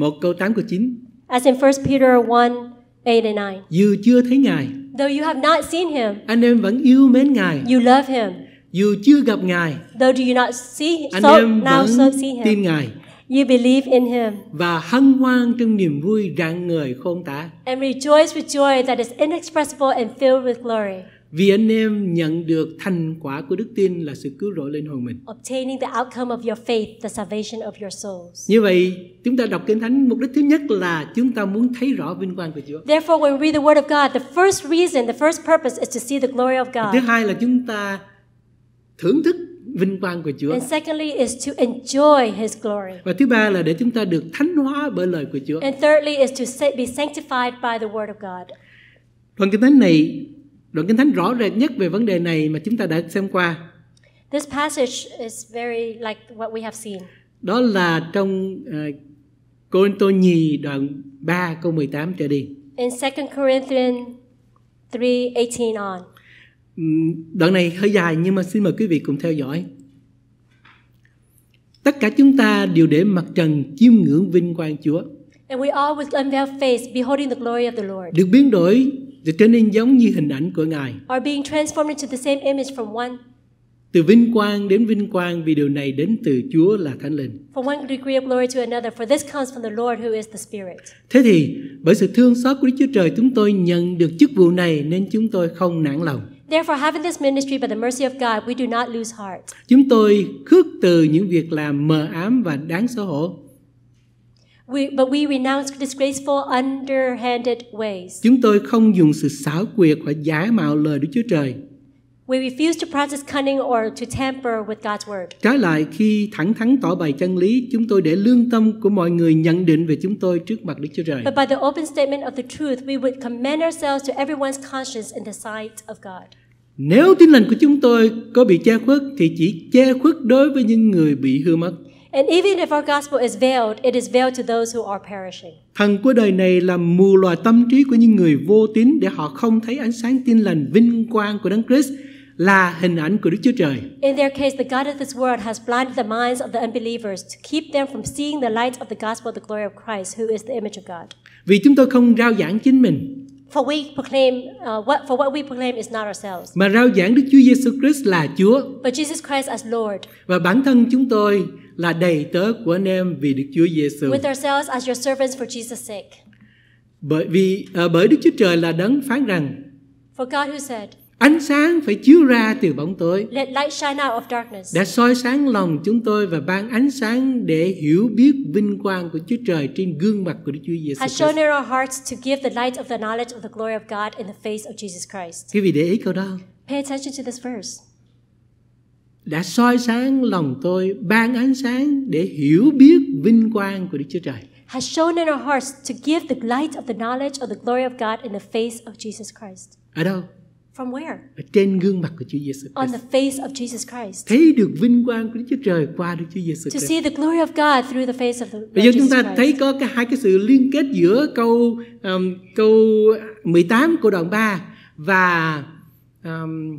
1 câu 8 câu 9. As in 1 Peter 1, 8 and 9. Dù chưa thấy Ngài. Though you have not seen him. Anh em vẫn yêu mến Ngài. You love him. Dù chưa gặp Ngài. Though do you not see, anh so, em now so see him. tin Ngài. You believe in him. Và hân hoan trong niềm vui rạng người khôn tả. And rejoice with joy that is inexpressible and filled with glory. Vì anh em nhận được thành quả của đức tin là sự cứu rỗi linh hồn mình. Obtaining the outcome of your faith, the salvation of your souls. Như vậy, chúng ta đọc Kinh Thánh mục đích thứ nhất là chúng ta muốn thấy rõ vinh quang của Chúa. Therefore when we read the word of God, the first reason, the first purpose is to see the glory of God. Thứ hai là chúng ta thưởng thức vinh quang của Chúa. And secondly is to enjoy his glory. Và thứ ba là để chúng ta được thánh hóa bởi lời của Chúa. And thirdly is to be sanctified by the word of God. Đoạn kinh thánh này, đoạn kinh thánh rõ rệt nhất về vấn đề này mà chúng ta đã xem qua. This passage is very like what we have seen. Đó là trong uh, cô nhì đoạn 3 câu 18 trở đi. In 2 Corinthians 3:18 on. Đoạn này hơi dài nhưng mà xin mời quý vị cùng theo dõi. Tất cả chúng ta đều để mặt trần chiêm ngưỡng vinh quang Chúa. And we all with unveiled face beholding the glory of the Lord. Được biến đổi để trở nên giống như hình ảnh của Ngài. Are being transformed into the same image from one từ vinh quang đến vinh quang vì điều này đến từ Chúa là Thánh Linh. From one degree of glory to another, for this comes from the Lord who is the Spirit. Thế thì, bởi sự thương xót của Đức Chúa Trời, chúng tôi nhận được chức vụ này nên chúng tôi không nản lòng. Therefore, having this ministry by the mercy of God, we do not lose heart. Chúng tôi khước từ những việc làm mờ ám và đáng xấu hổ. We, but we renounce disgraceful, underhanded ways. Chúng tôi không dùng sự xảo quyệt hoặc giả mạo lời Đức Chúa Trời. We refuse to practice cunning or to tamper with God's word. Trái lại khi thẳng thắn tỏ bày chân lý, chúng tôi để lương tâm của mọi người nhận định về chúng tôi trước mặt Đức Chúa Trời. But by the open statement of the truth, we would commend ourselves to everyone's conscience in the sight of God. Nếu tin lành của chúng tôi có bị che khuất thì chỉ che khuất đối với những người bị hư mất. And even if our gospel is veiled, it is veiled to those who are perishing. Thần của đời này làm mù loà tâm trí của những người vô tín để họ không thấy ánh sáng tin lành vinh quang của Đấng Christ là hình ảnh của Đức Chúa Trời. In their case, the God of this world has blinded the minds of the unbelievers to keep them from seeing the light of the gospel of the glory of Christ, who is the image of God. Vì chúng tôi không rao giảng chính mình, For we proclaim uh, what for what we proclaim is not ourselves. Mà rao giảng Đức Chúa Giêsu Christ là Chúa. But Jesus Christ as Lord. Và bản thân chúng tôi là đầy tớ của anh em vì Đức Chúa Giêsu. With ourselves as your servants for Jesus' sake. Bởi vì uh, bởi Đức Chúa Trời là đấng phán rằng. For God who said. Ánh sáng phải chiếu ra từ bóng tối. Let light shine out of darkness. Đã soi sáng lòng chúng tôi và ban ánh sáng để hiểu biết vinh quang của Chúa Trời trên gương mặt của Đức Chúa Giêsu. Has shown our hearts to give the light of the knowledge of the glory of God in the face of Jesus Christ. Quý vị để ý câu đó. Pay attention to this verse. Đã soi sáng lòng tôi, ban ánh sáng để hiểu biết vinh quang của Đức Chúa Trời has shown in our hearts to give the light of the knowledge of the glory of God in the face of Jesus Christ. Ở đâu? From where? Ở trên gương mặt của Chúa Giêsu On the face of Jesus Christ. Thấy được vinh quang của Đức Chúa Trời qua Đức Chúa Giêsu Christ. To see the glory of God through the face of the Bây giờ chúng ta Christ. thấy có cái hai cái sự liên kết giữa câu um, câu 18 của đoạn 3 và um,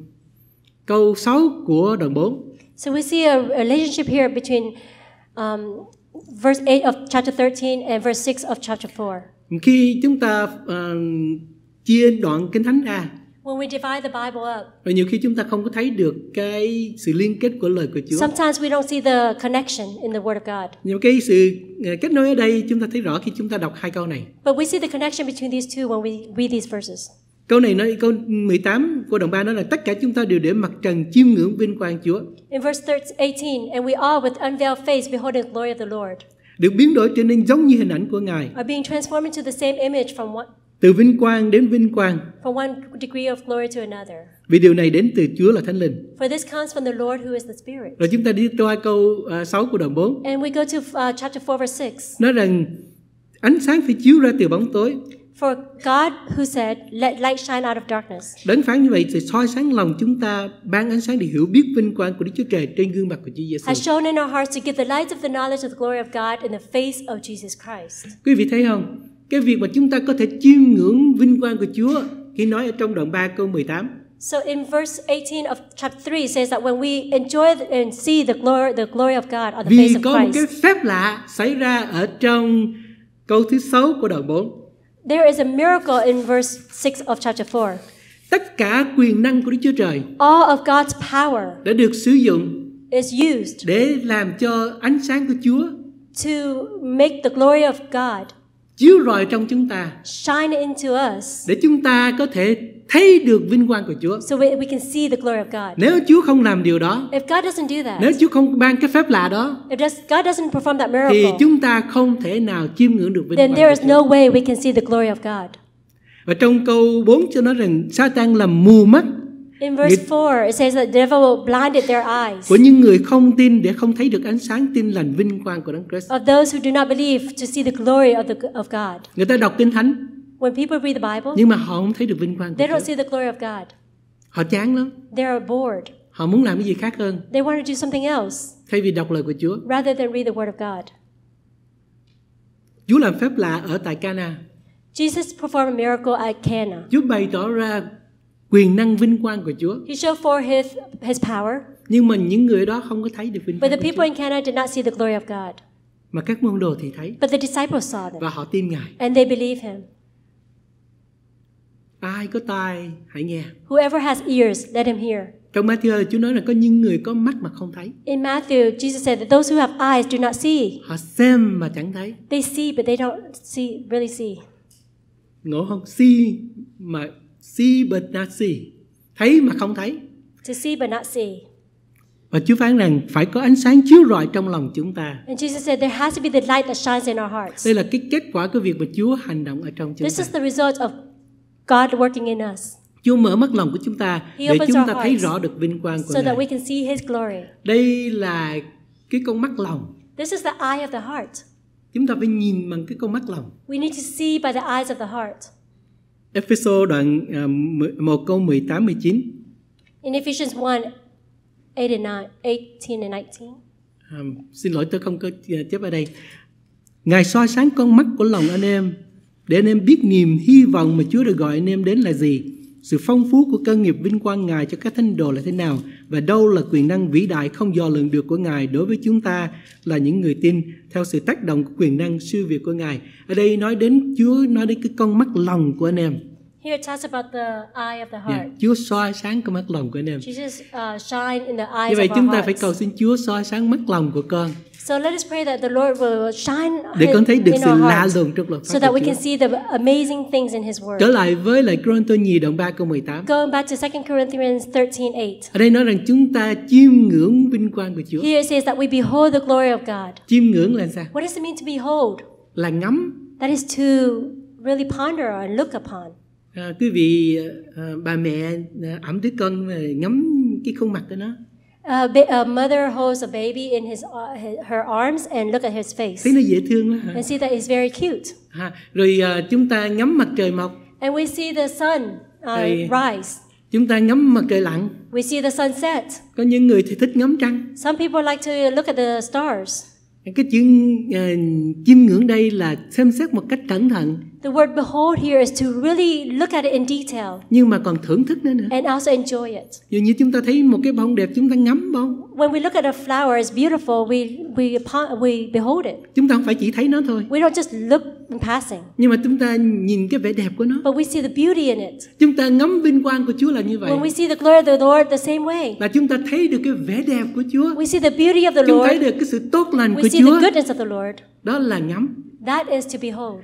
câu 6 của đoạn 4. So we see a relationship here between um, verse 8 of chapter 13 and verse 6 of chapter 4. Khi chúng ta uh, chia đoạn Kinh Thánh ra When we divide the Bible up. Và nhiều khi chúng ta không có thấy được cái sự liên kết của lời của Chúa. Sometimes we don't see the connection in the word of God. Nhiều cái sự à, kết nối ở đây chúng ta thấy rõ khi chúng ta đọc hai câu này. But we see the connection between these two when we read these verses. Câu này nói câu 18 của đồng ba nói là tất cả chúng ta đều để mặt trần chiêm ngưỡng vinh quang Chúa. In verse 18, and we all with unveiled face beholding the glory of the Lord. Được biến đổi trở nên giống như hình ảnh của Ngài. Are being transformed into the same image from one từ vinh quang đến vinh quang. From one degree of glory to another. Vì điều này đến từ Chúa là Thánh Linh. For this comes from the Lord who is the Spirit. Rồi chúng ta đi qua câu à, uh, 6 của đoạn 4. And we go to uh, chapter 4 verse 6. Nói rằng ánh sáng phải chiếu ra từ bóng tối. For God who said, let light shine out of darkness. Đấng phán như vậy thì soi sáng lòng chúng ta, ban ánh sáng để hiểu biết vinh quang của Đức Chúa Trời trên gương mặt của Chúa Giêsu. Has shown in our hearts to give the light of the knowledge of the glory of God in the face of Jesus Christ. Quý vị thấy không? cái việc mà chúng ta có thể chiêm ngưỡng vinh quang của Chúa khi nói ở trong đoạn 3 câu 18. So in verse 18 of chapter 3 says that when we enjoy and see the glory the glory of God on the Vì face of Christ. Vì có một cái phép lạ xảy ra ở trong câu thứ 6 của đoạn 4. There is a miracle in verse 6 of chapter 4. Tất cả quyền năng của Đức Chúa Trời All of God's power đã được sử dụng is used để làm cho ánh sáng của Chúa to make the glory of God chiếu rọi trong chúng ta. Shine into us. Để chúng ta có thể thấy được vinh quang của Chúa. So we, we can see the glory of God. Nếu Chúa không làm điều đó, if God doesn't do that, nếu Chúa không ban cái phép lạ đó, if does, God doesn't perform that miracle, thì chúng ta không thể nào chiêm ngưỡng được vinh then quang. Then there is no way we can see the glory of God. Và trong câu 4 cho nói rằng Satan làm mù mắt In verse 4, it says that the devil blinded their eyes. Của những người không tin để không thấy được ánh sáng tin lành vinh quang của Đấng Christ. Of those who do not believe to see the glory of the of God. Người ta đọc kinh thánh. When people read the Bible. Nhưng mà họ không thấy được vinh quang. They don't see the glory of God. Họ chán lắm. They are bored. Họ muốn làm cái gì khác hơn. They want to do something else. Thay vì đọc lời của Chúa. Rather than read the word of God. Chúa làm phép lạ ở tại Cana. Jesus performed a miracle at Cana. Chúa bày tỏ ra quyền năng vinh quang của Chúa. He showed forth his his power. Nhưng mà những người đó không có thấy được vinh quang. But the people in Cana did not see the glory of God. Mà các môn đồ thì thấy. But the disciples saw them. Và họ tin Ngài. And they believe him. Ai có tai hãy nghe. Whoever has ears let him hear. Trong Matthew Chúa nói là có những người có mắt mà không thấy. In Matthew, Jesus said that those who have eyes do not see. Họ xem mà chẳng thấy. They see but they don't see really see. Ngộ không? See mà See but not see. Thấy mà không thấy. To see but not see. Và Chúa phán rằng phải có ánh sáng chiếu rọi trong lòng chúng ta. And Jesus said there has to be the light that shines in our hearts. Đây là cái kết quả của việc mà Chúa hành động ở trong chúng This ta. This is the result of God working in us. Chúa mở mắt lòng của chúng ta để chúng ta thấy rõ được vinh quang của so Ngài. That we can see His glory. Đây là cái con mắt lòng. This is the eye of the heart. Chúng ta phải nhìn bằng cái con mắt lòng. We need to see by the eyes of the heart. Ephesos đoạn uh, à, 1 câu 18 19. In Ephesians 1 8 and 9, 18 and 19. Um, à, xin lỗi tôi không có chép à, ở đây. Ngài soi sáng con mắt của lòng anh em để anh em biết niềm hy vọng mà Chúa đã gọi anh em đến là gì, sự phong phú của cơ nghiệp vinh quang Ngài cho các thánh đồ là thế nào và đâu là quyền năng vĩ đại không dò lường được của Ngài đối với chúng ta là những người tin theo sự tác động của quyền năng siêu việt của Ngài. Ở đây nói đến Chúa nói đến cái con mắt lòng của anh em. Here it talks about the eye of the dạ, heart. Yeah. Chúa soi sáng con mắt lòng của anh em. Jesus uh, shine in the eyes Như vậy of chúng ta hearts. phải cầu xin Chúa soi sáng mắt lòng của con. So let us pray that the Lord will shine để con thấy được sự lạ lùng trong luật pháp. So that we can see the amazing things in his word. Trở lại với lại Corinto nhì đoạn 3 câu 18. Going back to 2 Corinthians 13:8. Ở đây nói rằng chúng ta chiêm ngưỡng vinh quang của Chúa. Here it says that we behold the glory of God. Chiêm ngưỡng là sao? What does it mean to behold? Là ngắm. That is to really ponder and look upon. À, quý vị à, à bà mẹ à, ẩm đứa con ngắm cái khuôn mặt của nó A, ba- a mother holds a baby in his, uh, his- her arms and look at his face thấy nó dễ thương đó hả and see that he's very cute. Ha, rồi à, chúng ta ngắm mặt trời mọc And we see the sun uh, Thì- rise. chúng ta ngắm mặt trời lặn We see the sunset. có những người thì thích ngắm trăng Some people like to look at the stars. cái chữ à, chiêm ngưỡng đây là xem xét một cách cẩn thận The word behold here is to really look at it in detail. Nhưng mà còn thưởng thức nữa nữa. And also enjoy it. Dường như chúng ta thấy một cái bông đẹp chúng ta ngắm bông. When we look at a flower it's beautiful, we we we behold it. Chúng ta không phải chỉ thấy nó thôi. We don't just look in passing. Nhưng mà chúng ta nhìn cái vẻ đẹp của nó. But we see the beauty in it. Chúng ta ngắm vinh quang của Chúa là như vậy. When we see the glory of the Lord the same way. Là chúng ta thấy được cái vẻ đẹp của Chúa. We see the beauty of the Lord. Chúng ta thấy được cái sự tốt lành we của Chúa. We see the goodness of the Lord. Đó là ngắm. That is to behold.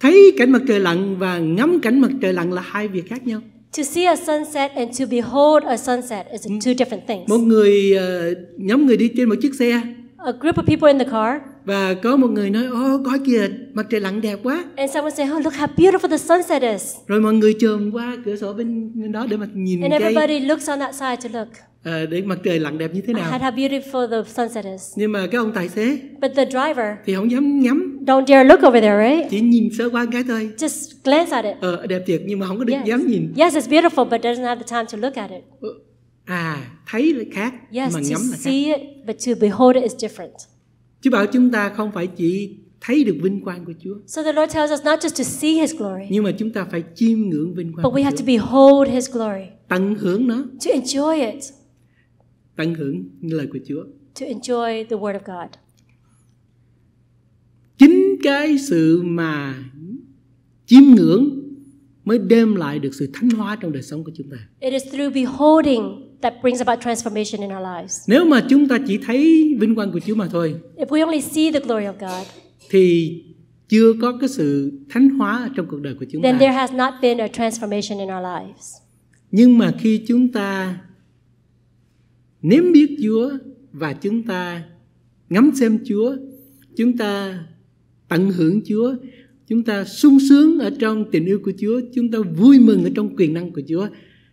Thấy cảnh mặt trời lặn và ngắm cảnh mặt trời lặn là hai việc khác nhau. To see a sunset and to behold a sunset is two different things. Một người uh, nhóm người đi trên một chiếc xe. A group of people in the car. Và có một người nói, ô oh, có kìa, mặt trời lặn đẹp quá. And someone say, oh look how beautiful the sunset is. Rồi mọi người chồm qua cửa sổ bên, bên đó để mà nhìn And cây. everybody looks on that side to look. À, để mặt trời lặn đẹp như thế nào. At how beautiful the sunset is. Nhưng mà cái ông tài xế. But the driver. Thì không dám nhắm. Don't dare look over there, right? Chỉ nhìn sơ qua cái thôi. Just glance at it. Ờ, đẹp thiệt nhưng mà không có được yes. dám nhìn. Yes, it's beautiful but doesn't have the time to look at it. Ờ, à, thấy là khác yes, mà ngắm là khác. Yes, to see it but to behold it is different. Chúa bảo chúng ta không phải chỉ thấy được vinh quang của Chúa. So the Lord tells us not just to see his glory. Nhưng mà chúng ta phải chiêm ngưỡng vinh quang. But we have to behold his glory. Tận hưởng nó. To enjoy it. Tận hưởng lời của Chúa. To enjoy the word of God. Chính cái sự mà chiêm ngưỡng mới đem lại được sự thánh hóa trong đời sống của chúng ta. It is through beholding that brings about transformation in our lives. Nếu mà chúng ta chỉ thấy vinh quang của Chúa mà thôi. If we only see the glory of God. Thì chưa có cái sự thánh hóa trong cuộc đời của chúng then ta. Then there has not been a transformation in our lives. Nhưng mà khi chúng ta nếm biết Chúa và chúng ta ngắm xem Chúa, chúng ta tận hưởng Chúa, chúng ta sung sướng ở trong tình yêu của Chúa, chúng ta vui mừng ở trong quyền năng của Chúa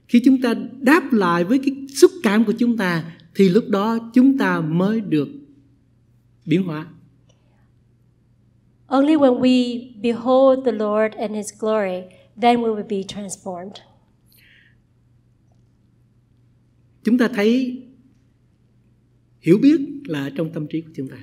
khi chúng ta đáp lại với cái xúc cảm của chúng ta thì lúc đó chúng ta mới được biến hóa Only when we behold the Lord and his glory then we will be transformed. Chúng ta thấy hiểu biết là trong tâm trí của chúng ta.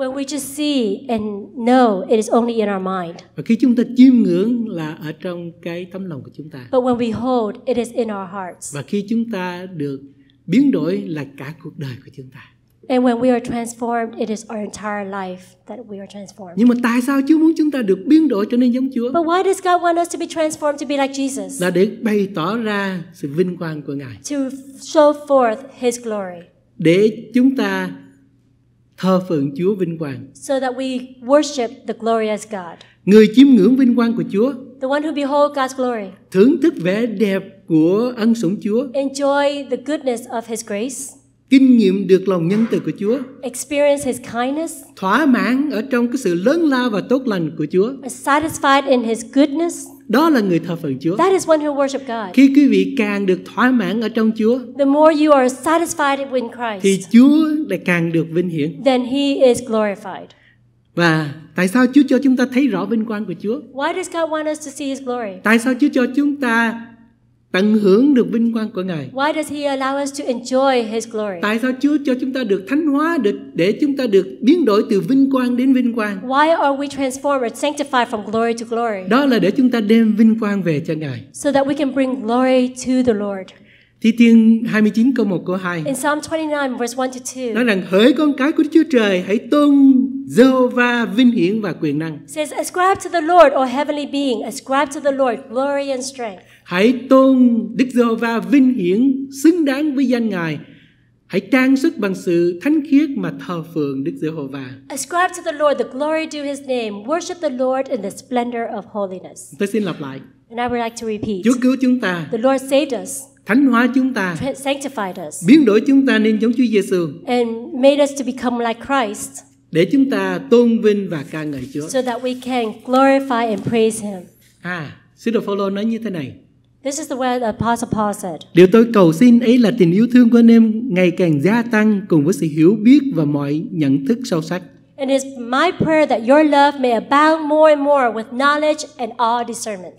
When we just see and know it is only in our mind. Và khi chúng ta chiêm ngưỡng là ở trong cái tấm lòng của chúng ta. But when we hold, it is in our hearts. Và khi chúng ta được biến đổi là cả cuộc đời của chúng ta. And when we are transformed, it is our entire life that we are transformed. Nhưng mà tại sao Chúa muốn chúng ta được biến đổi trở nên giống Chúa? But why does God want us to be transformed to be like Jesus? Là để bày tỏ ra sự vinh quang của Ngài. To show forth His glory. Để chúng ta thờ phượng Chúa vinh quang. So that we worship the glorious God. Người chiêm ngưỡng vinh quang của Chúa. The one who behold God's glory. Thưởng thức vẻ đẹp của ân sủng Chúa. Enjoy the goodness of his grace. Kinh nghiệm được lòng nhân từ của Chúa. Experience his kindness. Thỏa mãn ở trong cái sự lớn lao và tốt lành của Chúa. Satisfied in his goodness đó là người thờ phượng Chúa. That is one who worship God. Khi quý vị càng được thỏa mãn ở trong Chúa, the more you are satisfied in Christ, thì Chúa lại càng được vinh hiển. Then he is glorified. Và tại sao Chúa cho chúng ta thấy rõ vinh quang của Chúa? Why does God want us to see his glory? Tại sao Chúa cho chúng ta tận hưởng được vinh quang của Ngài. Why does he allow us to enjoy his glory? Tại sao Chúa cho chúng ta được thánh hóa được để chúng ta được biến đổi từ vinh quang đến vinh quang? Why are we transformed, sanctified from glory to glory? Đó là để chúng ta đem vinh quang về cho Ngài. So that we can bring glory to the Lord. Thi Thiên 29 câu 1 câu 2 In Psalm 29 verse 1 to 2 Nói rằng hỡi con cái của Chúa Trời hãy tôn Jehovah vinh hiển và quyền năng Says ascribe to the Lord O heavenly being ascribe to the Lord glory and strength Hãy tôn Đức Giê-hô va vinh hiển xứng đáng với danh Ngài. Hãy trang sức bằng sự thánh khiết mà thờ phượng Đức Giê-hô-va. Ascribe to the Lord the glory due his name. Worship the Lord in the splendor of holiness. Tôi xin lặp lại. And I would like to repeat. Chúa cứu chúng ta. The Lord saved us. Thánh hóa chúng ta. Sanctified us. Biến đổi chúng ta nên giống Chúa Giêsu. And made us to become like Christ. Để chúng ta tôn vinh và ca ngợi Chúa. So that we can glorify and praise him. À, Sư Đồ Phaolô nói như thế này. This is the word Apostle Paul said. Điều tôi cầu xin ấy là tình yêu thương của anh em ngày càng gia tăng cùng với sự hiểu biết và mọi nhận thức sâu sắc. And it's my prayer that your love may abound more and more with knowledge and all discernment.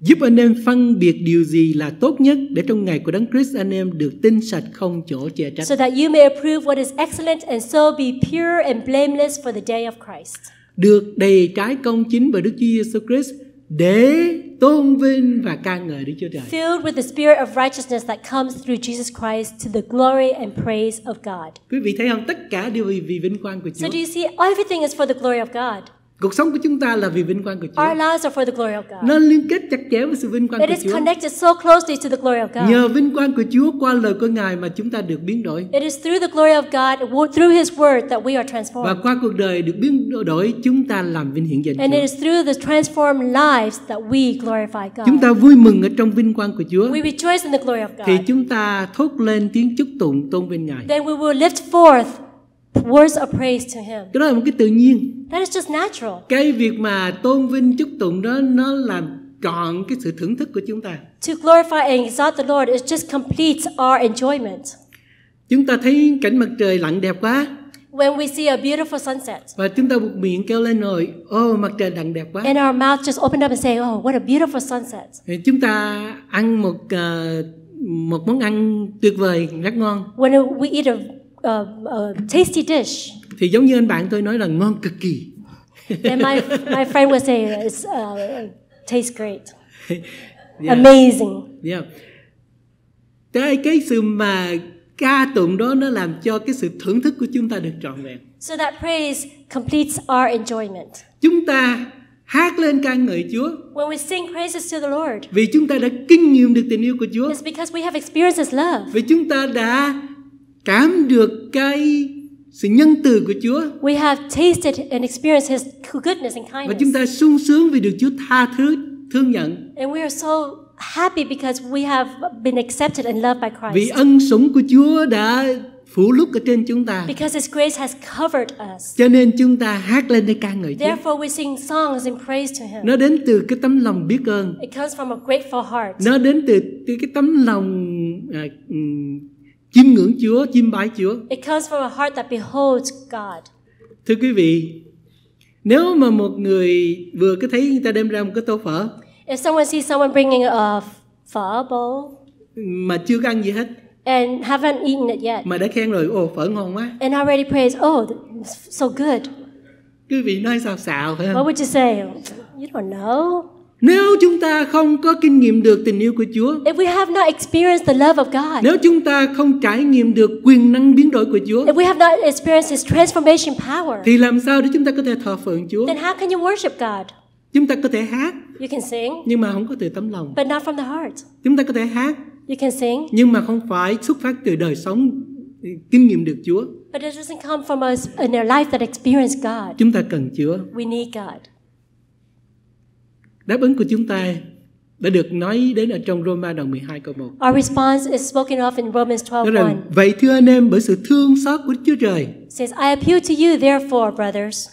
Giúp anh em phân biệt điều gì là tốt nhất để trong ngày của Đấng Christ anh em được tinh sạch không chỗ chè trách. So that you may approve what is excellent and so be pure and blameless for the day of Christ. Được đầy trái công chính bởi Đức Chúa Jesus Christ để tôn vinh và ca ngợi Đức Chúa Trời. Filled with the spirit of righteousness that comes through Jesus Christ to the glory and praise of God. Quý vị thấy không? Tất cả đều vì, vì vinh quang của Chúa. So do you see everything is for the glory of God. Cuộc sống của chúng ta là vì vinh quang của Chúa. Our lives are for the glory of God. Nó liên kết chặt chẽ với sự vinh quang It của Chúa. connected so closely to the glory of God. Nhờ vinh quang của Chúa qua lời của Ngài mà chúng ta được biến đổi. It is through the glory of God, through His word that we are transformed. Và qua cuộc đời được biến đổi, chúng ta làm vinh hiển danh Chúa. And it is through the transformed lives that we glorify God. Chúng ta vui mừng ở trong vinh quang của Chúa. We rejoice in the glory of God. Thì chúng ta thốt lên tiếng chúc tụng tôn vinh Ngài. Then we will lift forth words of praise to him. Cái đó là một cái tự nhiên. That is just natural. Cái việc mà tôn vinh chúc tụng đó nó là trọn cái sự thưởng thức của chúng ta. To glorify and exalt the Lord it just completes our enjoyment. Chúng ta thấy cảnh mặt trời lặn đẹp quá. When we see a beautiful sunset. Và chúng ta buộc miệng kêu lên rồi, oh mặt trời lặn đẹp quá. And our mouth just opened up and say, oh what a beautiful sunset. Chúng ta ăn một uh, một món ăn tuyệt vời, rất ngon. When we eat a uh, uh, tasty dish. Thì giống như anh bạn tôi nói là ngon cực kỳ. Then my my friend would say it's uh, tastes great. Yeah. Amazing. Yeah. Cái cái sự mà ca tụng đó nó làm cho cái sự thưởng thức của chúng ta được trọn vẹn. So that praise completes our enjoyment. Chúng ta hát lên ca ngợi Chúa. When we sing praises to the Lord. Vì chúng ta đã kinh nghiệm được tình yêu của Chúa. It's because we have experienced his love. Vì chúng ta đã cảm được cái sự nhân từ của Chúa. We have tasted and experienced his goodness and kindness. Và chúng ta sung sướng vì được Chúa tha thứ, thương nhận. And we are so happy because we have been accepted and loved by Christ. Vì ân sủng của Chúa đã phủ lúc ở trên chúng ta. Because His grace has covered us. Cho nên chúng ta hát lên để ca ngợi Chúa. Therefore we sing songs and praise to Him. Nó đến từ cái tấm lòng biết ơn. It comes from a grateful heart. Nó đến từ, từ cái tấm lòng uh, chiêm ngưỡng Chúa, chiêm bái Chúa. It comes from a heart that beholds God. Thưa quý vị, nếu mà một người vừa cứ thấy người ta đem ra một cái tô phở. If someone sees someone bringing a phở bowl mà chưa ăn gì hết and haven't eaten it yet. Mà đã khen rồi, ồ phở ngon quá. And already praised, oh so good. Quý vị nói sao xạo phải không? What would you say? You don't know. Nếu chúng ta không có kinh nghiệm được tình yêu của Chúa, if we have not experienced the love of God, nếu chúng ta không trải nghiệm được quyền năng biến đổi của Chúa, if we have not experienced His transformation power, thì làm sao để chúng ta có thể thờ phượng Chúa? Then how can you worship God? Chúng ta có thể hát, you can sing, nhưng mà không có từ tấm lòng. But not from the heart. Chúng ta có thể hát, you can sing, nhưng mà không phải xuất phát từ đời sống ừ, kinh nghiệm được Chúa. But it doesn't come from us in our life that experience God. Chúng ta cần Chúa. We need God. Đáp ứng của chúng ta đã được nói đến ở trong Roma đoạn 12 câu 1. Our response is spoken of in Romans 12:1. Rằng, vậy thưa anh em bởi sự thương xót của Đức Chúa Trời. Says I appeal to you therefore brothers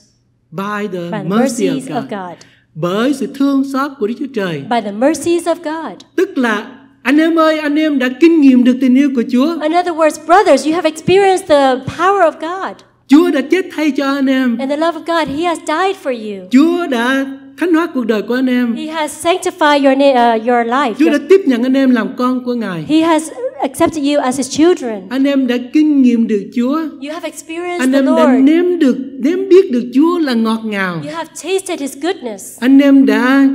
by the, mercy mercies of God. of God. Bởi sự thương xót của Đức Chúa Trời. By the mercies of God. Tức là anh em ơi, anh em đã kinh nghiệm được tình yêu của Chúa. In other words, brothers, you have experienced the power of God. Chúa đã chết thay cho anh em. And the love of God, He has died for you. Chúa đã thánh hóa cuộc đời của anh em. He has sanctified your uh, your life. Chúa đã tiếp nhận anh em làm con của Ngài. He has accepted you as his children. Anh em đã kinh nghiệm được Chúa. You have experienced Anh em the Lord. đã nếm được nếm biết được Chúa là ngọt ngào. You have tasted his goodness. Anh em đã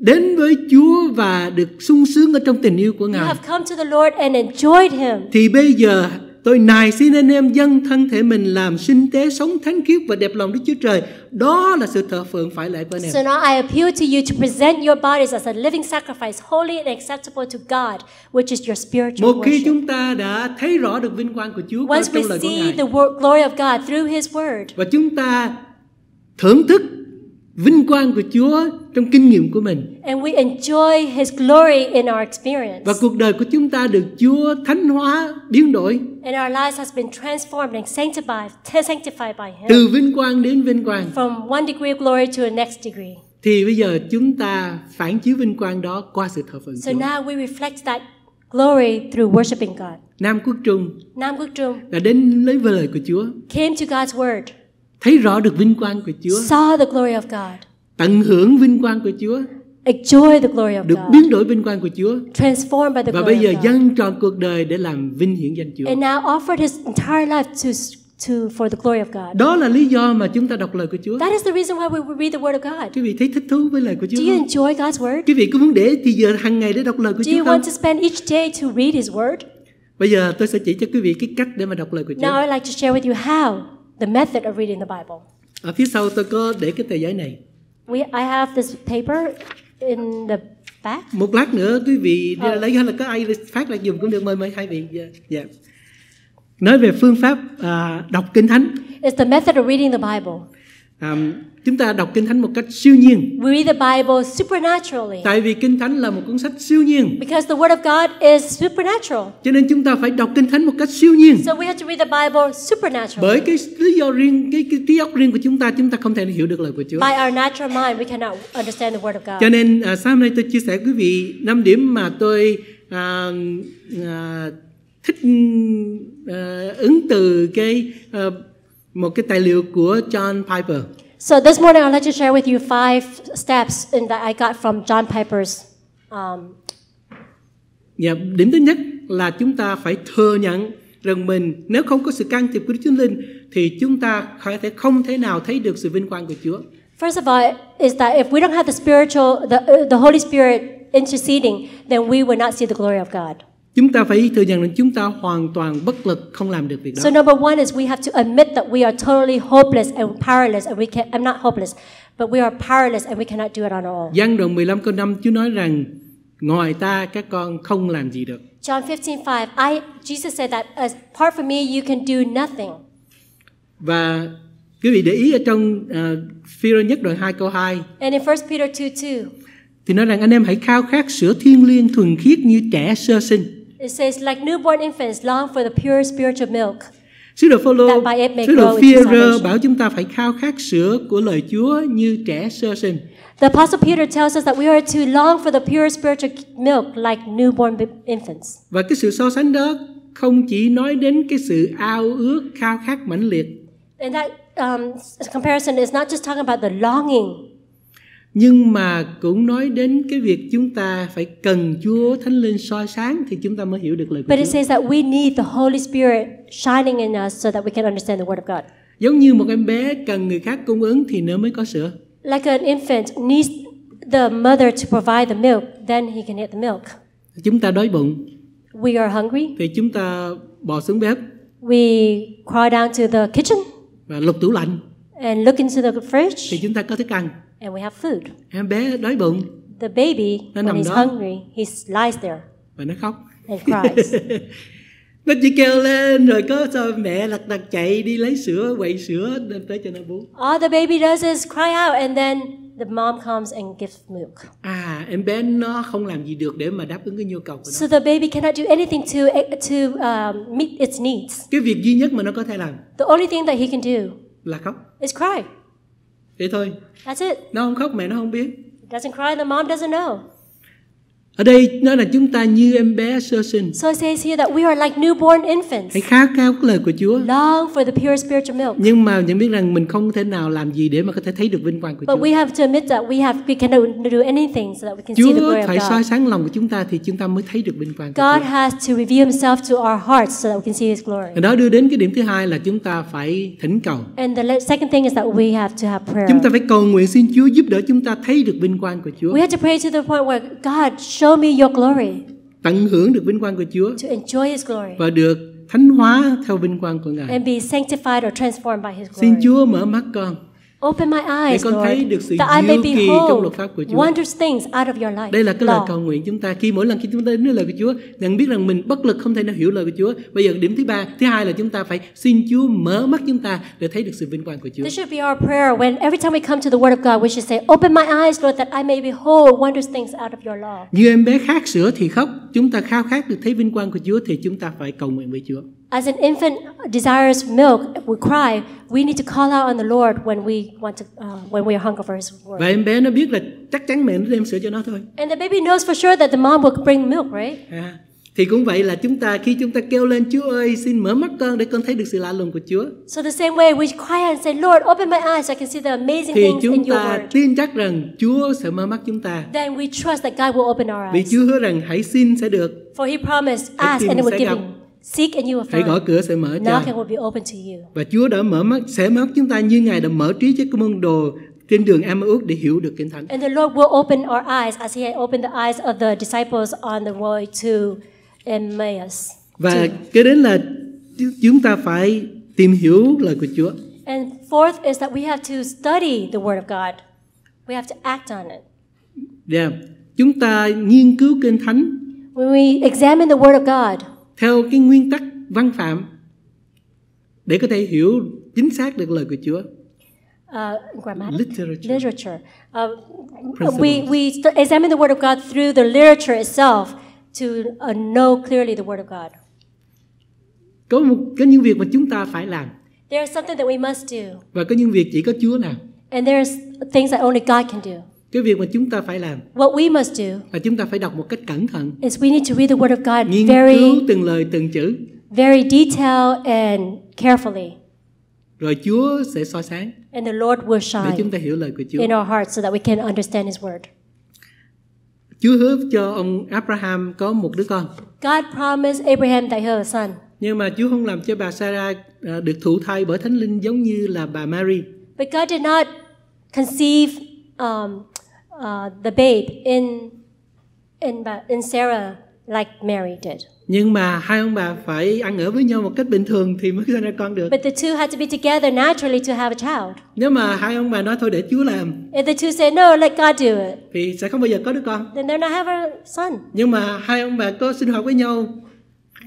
đến với Chúa và được sung sướng ở trong tình yêu của Ngài. You have come to the Lord and enjoyed him. Thì bây giờ Tôi nài xin anh em dân thân thể mình làm sinh tế sống thánh khiết và đẹp lòng Đức Chúa Trời. Đó là sự thờ phượng phải lệ của anh em. So now I appeal to you to present your bodies as a living sacrifice, holy and acceptable to God, which is your spiritual Một khi chúng ta đã thấy rõ được vinh quang của Chúa Once trong lời của Ngài. the glory of God through His Word. Và chúng ta thưởng thức vinh quang của Chúa trong kinh nghiệm của mình. And we enjoy his glory in our experience. Và cuộc đời của chúng ta được Chúa thánh hóa, biến đổi. And our lives has been transformed and sanctified, sanctified by him. Từ vinh quang đến vinh quang. From one degree of glory to the next degree. Thì bây giờ chúng ta phản chiếu vinh quang đó qua sự thờ phượng So Chúa. now we reflect that glory through worshiping God. Nam Quốc Trung. Nam Quốc Trung. Đã đến lấy lời của Chúa. Came to God's word thấy rõ được vinh quang của Chúa. Saw the glory of God. Tận hưởng vinh quang của Chúa. Enjoy the glory of được biến đổi vinh quang của Chúa. Transformed by the Và bây giờ dâng trọn cuộc đời để làm vinh hiển danh Chúa. And now offered his entire life to to for the glory of God. Đó là lý do mà chúng ta đọc lời của Chúa. That is the reason why we read the word of God. Quý vị thấy thích thú với lời của Chúa. Do you enjoy God's word? Quý vị có muốn để thì giờ hàng ngày để đọc lời của Chúa không? Do you want to spend each day to read his word? Bây giờ tôi sẽ chỉ cho quý vị cái cách để mà đọc lời của Chúa. Now I'd like to share with you how the method of reading the Bible. Ở phía sau tôi có để cái tờ giấy này. We I have this paper in the back. Một lát nữa quý vị đi oh. lấy hay là có ai phát lại dùng cũng được mời mời hai vị. Yeah. Dạ, yeah. Dạ. Nói về phương pháp uh, đọc kinh thánh. It's the method of reading the Bible. Um, Chúng ta đọc Kinh Thánh một cách siêu nhiên. We read the Bible supernaturally. Tại vì Kinh Thánh là một cuốn sách siêu nhiên. Because the word of God is supernatural. Cho nên chúng ta phải đọc Kinh Thánh một cách siêu nhiên. So we have to read the Bible supernaturally. Bởi cái lý do riêng cái, cái trí óc riêng của chúng ta chúng ta không thể hiểu được lời của Chúa. By our natural mind we cannot understand the word of God. Cho nên uh, sáng hôm nay tôi chia sẻ quý vị năm điểm mà tôi uh, uh, thích uh, ứng từ cái uh, một cái tài liệu của John Piper. So this morning, I'd like to share with you five steps that I got from John Piper's. Um, yeah, điểm thứ nhất là chúng ta phải thừa nhận rằng mình nếu không có sự can thiệp của Đức Chúa Linh thì chúng ta có thể không thể nào thấy được sự vinh quang của Chúa. First of all, is that if we don't have the spiritual, the, uh, the Holy Spirit interceding, then we will not see the glory of God. Chúng ta phải thừa nhận rằng chúng ta hoàn toàn bất lực không làm được việc đó. So number one is we have to admit that we are totally hopeless and powerless and we can I'm not hopeless, but we are powerless and we cannot do it on our own. Giăng đoạn 15 câu 5 Chúa nói rằng ngoài ta các con không làm gì được. John 15:5 I Jesus said that apart from me you can do nothing. Và quý vị để ý ở trong uh, Phi-rơ nhất đoạn 2 câu 2. And in 1 Peter 2:2 thì nói rằng anh em hãy khao khát sữa thiên liêng thuần khiết như trẻ sơ sinh. It says, like newborn infants long for the pure spiritual milk. Sứ đồ Phaolô, sứ đồ phi bảo chúng ta phải khao khát sữa của lời Chúa như trẻ sơ sinh. The Apostle Peter tells us that we are to long for the pure spiritual milk like newborn infants. Và cái sự so sánh đó không chỉ nói đến cái sự ao ước khao khát mãnh liệt. And that um, comparison is not just talking about the longing nhưng mà cũng nói đến cái việc chúng ta phải cần Chúa Thánh Linh soi sáng thì chúng ta mới hiểu được lời của But Chúa. But it says that we need the Holy Spirit shining in us so that we can understand the word of God. Giống như một em bé cần người khác cung ứng thì nó mới có sữa. Like an infant needs the mother to provide the milk, then he can get the milk. Chúng ta đói bụng. We are hungry. Thì chúng ta bò xuống bếp. We crawl down to the kitchen. Và lục tủ lạnh. And look into the fridge. Thì chúng ta có thức ăn. And we have food. Em bé đói bụng. The baby, nó when he's đó. hungry, he lies there. Và nó khóc. And cries. nó chỉ kêu lên rồi có sao mẹ lật đật chạy đi lấy sữa quậy sữa đem tới cho nó bú. All the baby does is cry out and then the mom comes and gives milk. À, em bé nó không làm gì được để mà đáp ứng cái nhu cầu của nó. So the baby cannot do anything to to um, meet its needs. Cái việc duy nhất mà nó có thể làm. The only thing that he can do là khóc. Is cry thế thôi. That's it. Nó không khóc mẹ nó không biết. It doesn't cry the mom doesn't know. Ở đây nói là chúng ta như em bé sơ sinh. So it says here that we are like newborn infants. Hãy khát khao lời của Chúa. Long for the pure spiritual milk. Nhưng mà nhận biết rằng mình không thể nào làm gì để mà có thể thấy được vinh quang của But Chúa. But we have to admit that we have we cannot do anything so that we can Chúa see the glory of God. Chúa phải soi sáng lòng của chúng ta thì chúng ta mới thấy được vinh quang của God Chúa. God has to reveal himself to our hearts so that we can see his glory. Đó đưa đến cái điểm thứ hai là chúng ta phải thỉnh cầu. And the second thing is that we have to have prayer. Chúng ta phải cầu nguyện xin Chúa giúp đỡ chúng ta thấy được vinh quang của Chúa. We have to pray to the point where God show Show me your glory. Tận hưởng được vinh quang của Chúa. To enjoy his glory. Và được thánh hóa theo vinh quang của Ngài. And be sanctified or transformed by his glory. Xin Chúa mở mắt con Open my eyes, để con Lord, thấy được sự diệu kỳ trong luật pháp của Chúa. Wondrous things out of your life. Đây là cái lời cầu nguyện chúng ta khi mỗi lần khi chúng ta đến với lời của Chúa, nhận biết rằng mình bất lực không thể nào hiểu lời của Chúa. Bây giờ điểm thứ ba, thứ hai là chúng ta phải xin Chúa mở mắt chúng ta để thấy được sự vinh quang của Chúa. This should be our prayer when every time we come to the Word of God, we should say, Open my eyes, Lord, that I may behold wondrous things out of your law. Như em bé khát sữa thì khóc, chúng ta khao khát được thấy vinh quang của Chúa thì chúng ta phải cầu nguyện với Chúa. As an infant desires milk, we cry. We need to call out on the Lord when we want to, uh, when we are hungry for His word. Và em bé nó biết là chắc chắn mẹ nó đem sữa cho nó thôi. And the baby knows for sure that the mom will bring milk, right? À, thì cũng vậy là chúng ta khi chúng ta kêu lên Chúa ơi xin mở mắt con để con thấy được sự lạ lùng của Chúa. So the same way we cry and say Lord open my eyes so I can see the amazing things in your word. Thì chúng ta tin chắc rằng Chúa sẽ mở mắt chúng ta. Then we trust that God will open our eyes. Vì Chúa hứa rằng hãy xin sẽ được. For he promised ask and it will give Seek and you will find. Hãy gõ cửa sẽ mở cho. Knock and will be open to you. Và Chúa đã mở mắt sẽ mở mắt chúng ta như Ngài đã mở trí cho các môn đồ trên đường Emmaus để hiểu được Kinh Thánh. And the Lord will open our eyes as he opened the eyes of the disciples on the way to Emmaus. Và cái đến là chúng ta phải tìm hiểu lời của Chúa. And fourth is that we have to study the word of God. We have to act on it. Yeah. Dạ, chúng ta nghiên cứu Kinh Thánh. When we examine the word of God theo cái nguyên tắc văn phạm để có thể hiểu chính xác được lời của Chúa. Ờ, uh, grammar, literature. literature. Uh, we we examine the word of God through the literature itself to uh, know clearly the word of God. Có một có những việc mà chúng ta phải làm. There's something that we must do. Và có những việc chỉ có Chúa làm. And there's things that only God can do. Cái việc mà chúng ta phải làm What we must do là chúng ta phải đọc một cách cẩn thận. Is we need to read the word of God Nghiên very cứu từng lời từng chữ. Very detailed and carefully. Rồi Chúa sẽ soi sáng. And the Lord will shine. Để chúng ta hiểu lời của Chúa. In our hearts so that we can understand his word. Chúa hứa cho ông Abraham có một đứa con. God promised Abraham that he have a son. Nhưng mà Chúa không làm cho bà Sarah à, được thụ thai bởi Thánh Linh giống như là bà Mary. But God did not conceive um, Uh, the babe in in in Sarah like Mary did. Nhưng mà hai ông bà phải ăn ở với nhau một cách bình thường thì mới sinh ra con được. But the two had to be together naturally to have a child. Nếu mà hai ông bà nói thôi để Chúa làm. If the two say no, let God do it. Thì sẽ không bao giờ có đứa con. Then they'll not have a son. Nhưng mà hai ông bà có sinh hoạt với nhau.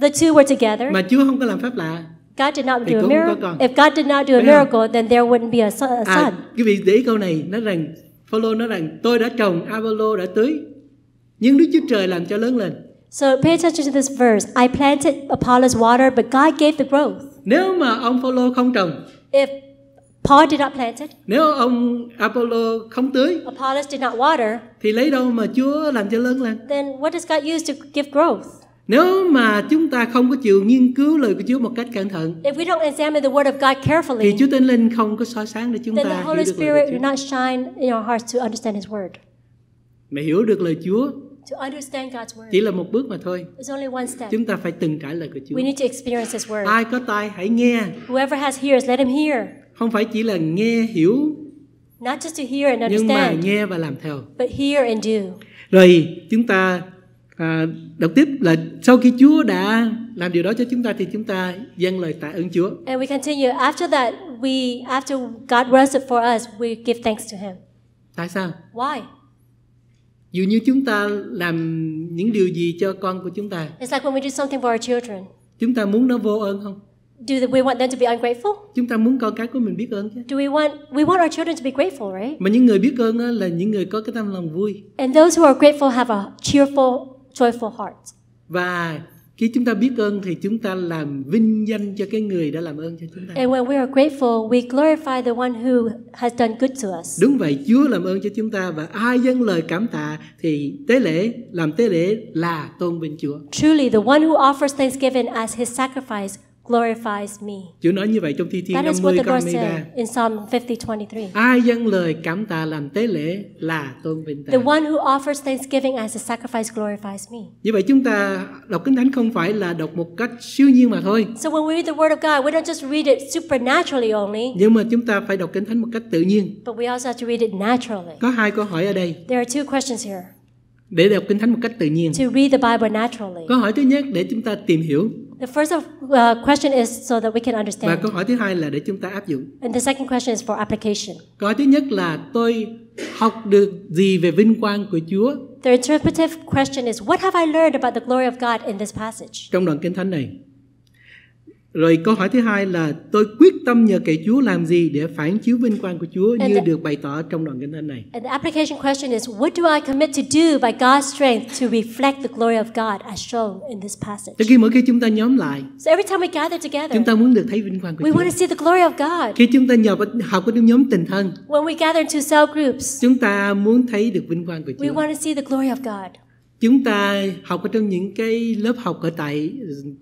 The two were together. Mà Chúa không có làm phép lạ. God did not do a miracle. If God did not do a miracle, then there wouldn't be a son. À, quý vị để ý câu này nói rằng Phaolô nói rằng tôi đã trồng, Apollo đã tưới, nhưng Đức Chúa Trời làm cho lớn lên. So pay attention to this verse. I planted, Apollos water, but God gave the growth. Nếu mà ông Phaolô không trồng, if Paul did not plant it, nếu ông Apollo không tưới, Apollos did not water, thì lấy đâu mà Chúa làm cho lớn lên? Then what does God use to give growth? Nếu mà chúng ta không có chịu nghiên cứu lời của Chúa một cách cẩn thận, if we don't the word of God thì Chúa Thánh Linh không có soi sáng để chúng ta the Holy Spirit will not shine in our hearts Mà hiểu được lời Chúa To understand God's word. Chỉ là một bước mà thôi. It's only one step. Chúng ta phải từng trải lời của Chúa. We need to experience His word. Ai có tai hãy nghe. Whoever has ears, let him hear. Không phải chỉ là nghe hiểu. Not just to hear and understand. Nhưng mà nghe và làm theo. But hear and do. Rồi chúng ta à, đọc tiếp là sau khi Chúa đã làm điều đó cho chúng ta thì chúng ta dâng lời tạ ơn Chúa. And we continue after that we after God works it for us we give thanks to him. Tại sao? Why? Dù như chúng ta làm những điều gì cho con của chúng ta. It's like when we do something for our children. Chúng ta muốn nó vô ơn không? Do we want them to be ungrateful? Chúng ta muốn con cái của mình biết ơn chứ. Do we want we want our children to be grateful, right? Mà những người biết ơn là những người có cái tâm lòng vui. And those who are grateful have a cheerful joyful heart. Và khi chúng ta biết ơn thì chúng ta làm vinh danh cho cái người đã làm ơn cho chúng ta. And when we are grateful, we glorify the one who has done good to us. Đúng vậy, Chúa làm ơn cho chúng ta và ai dâng lời cảm tạ thì tế lễ làm tế lễ là tôn vinh Chúa. Truly the one who offers thanksgiving as his sacrifice glorifies me. Chúa nói như vậy trong Thi Thiên 50 câu 13. In Psalm 50:23. Ai dâng lời cảm tạ làm tế lễ là tôn vinh ta. The one who offers thanksgiving as a sacrifice glorifies me. Như vậy chúng ta đọc Kinh Thánh không phải là đọc một cách siêu nhiên mà thôi. So when we read the word of God, we don't just read it supernaturally only. Nhưng mà chúng ta phải đọc Kinh Thánh một cách tự nhiên. But we also have to read it naturally. Có hai câu hỏi ở đây. There are two questions here. Để đọc Kinh Thánh một cách tự nhiên. To read the Bible naturally. Câu hỏi thứ nhất để chúng ta tìm hiểu. The first of, uh, question is so that we can understand. Và câu hỏi thứ hai là để chúng ta áp dụng. And the second question is for application. Câu hỏi thứ nhất là tôi học được gì về vinh quang của Chúa? The interpretive question is what have I learned about the glory of God in this passage? Trong đoạn Kinh Thánh này. Rồi câu hỏi thứ hai là tôi quyết tâm nhờ cậy Chúa làm gì để phản chiếu vinh quang của Chúa như được bày tỏ trong đoạn kinh thánh này. And the application question is what do I commit to do by God's strength to reflect the glory of God as shown in this passage. Tức khi mỗi khi chúng ta nhóm lại, so every time we gather together, chúng ta muốn được thấy vinh quang của we Chúa. We want to see the glory of God. Khi chúng ta nhập học với nhóm tình thân, when we gather into cell groups, chúng ta muốn thấy được vinh quang của Chúa. We want to see the glory of God. Chúng ta học ở trong những cái lớp học ở tại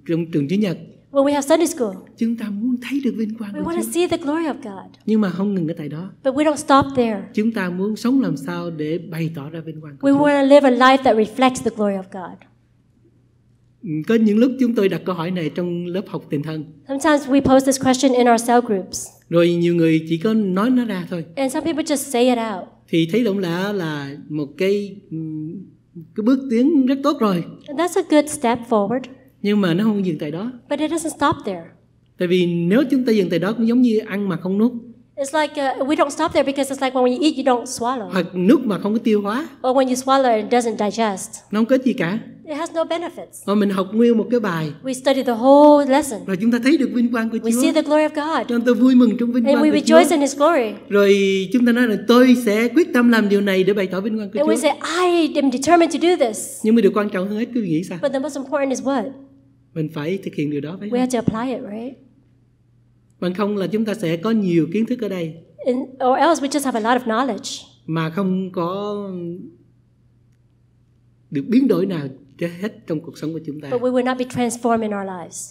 trong trường chữ nhật When we have Sunday school, chúng ta muốn thấy được vinh quang we của Chúa. see the glory of God. Nhưng mà không ngừng ở tại đó. But we don't stop there. Chúng ta muốn sống làm sao để bày tỏ ra vinh quang của We Chúa. want to live a life that reflects the glory of God. Ừ, có những lúc chúng tôi đặt câu hỏi này trong lớp học tình thân. Sometimes we pose this question in our cell groups. Rồi nhiều người chỉ có nói nó ra thôi. And some people just say it out. Thì thấy động lạ là một cái ừ, cái bước tiến rất tốt rồi. that's a good step forward. Nhưng mà nó không dừng tại đó. But it doesn't stop there. Tại vì nếu chúng ta dừng tại đó cũng giống như ăn mà không nuốt. It's like uh, we don't stop there because it's like when you eat you don't swallow. Hoặc nuốt mà không có tiêu hóa. Or when you swallow it doesn't digest. Nó không có gì cả. It has no benefits. Và mình học nguyên một cái bài. We study the whole lesson. Rồi chúng ta thấy được vinh quang của Chúa. We see the glory of God. Chúng ta vui mừng trong vinh And quang we của rejoice Chúa. In His glory. Rồi chúng ta nói là tôi sẽ quyết tâm làm điều này để bày tỏ vinh quang của And Chúa. And we say I am determined to do this. Nhưng mà điều quan trọng hơn hết cứ nghĩ sao? But the most important is what? mình phải thực hiện điều đó phải không? We have to apply it, right? Bằng không là chúng ta sẽ có nhiều kiến thức ở đây. In, or else we just have a lot of knowledge. Mà không có được biến đổi nào hết trong cuộc sống của chúng ta. But we will not be transformed in our lives.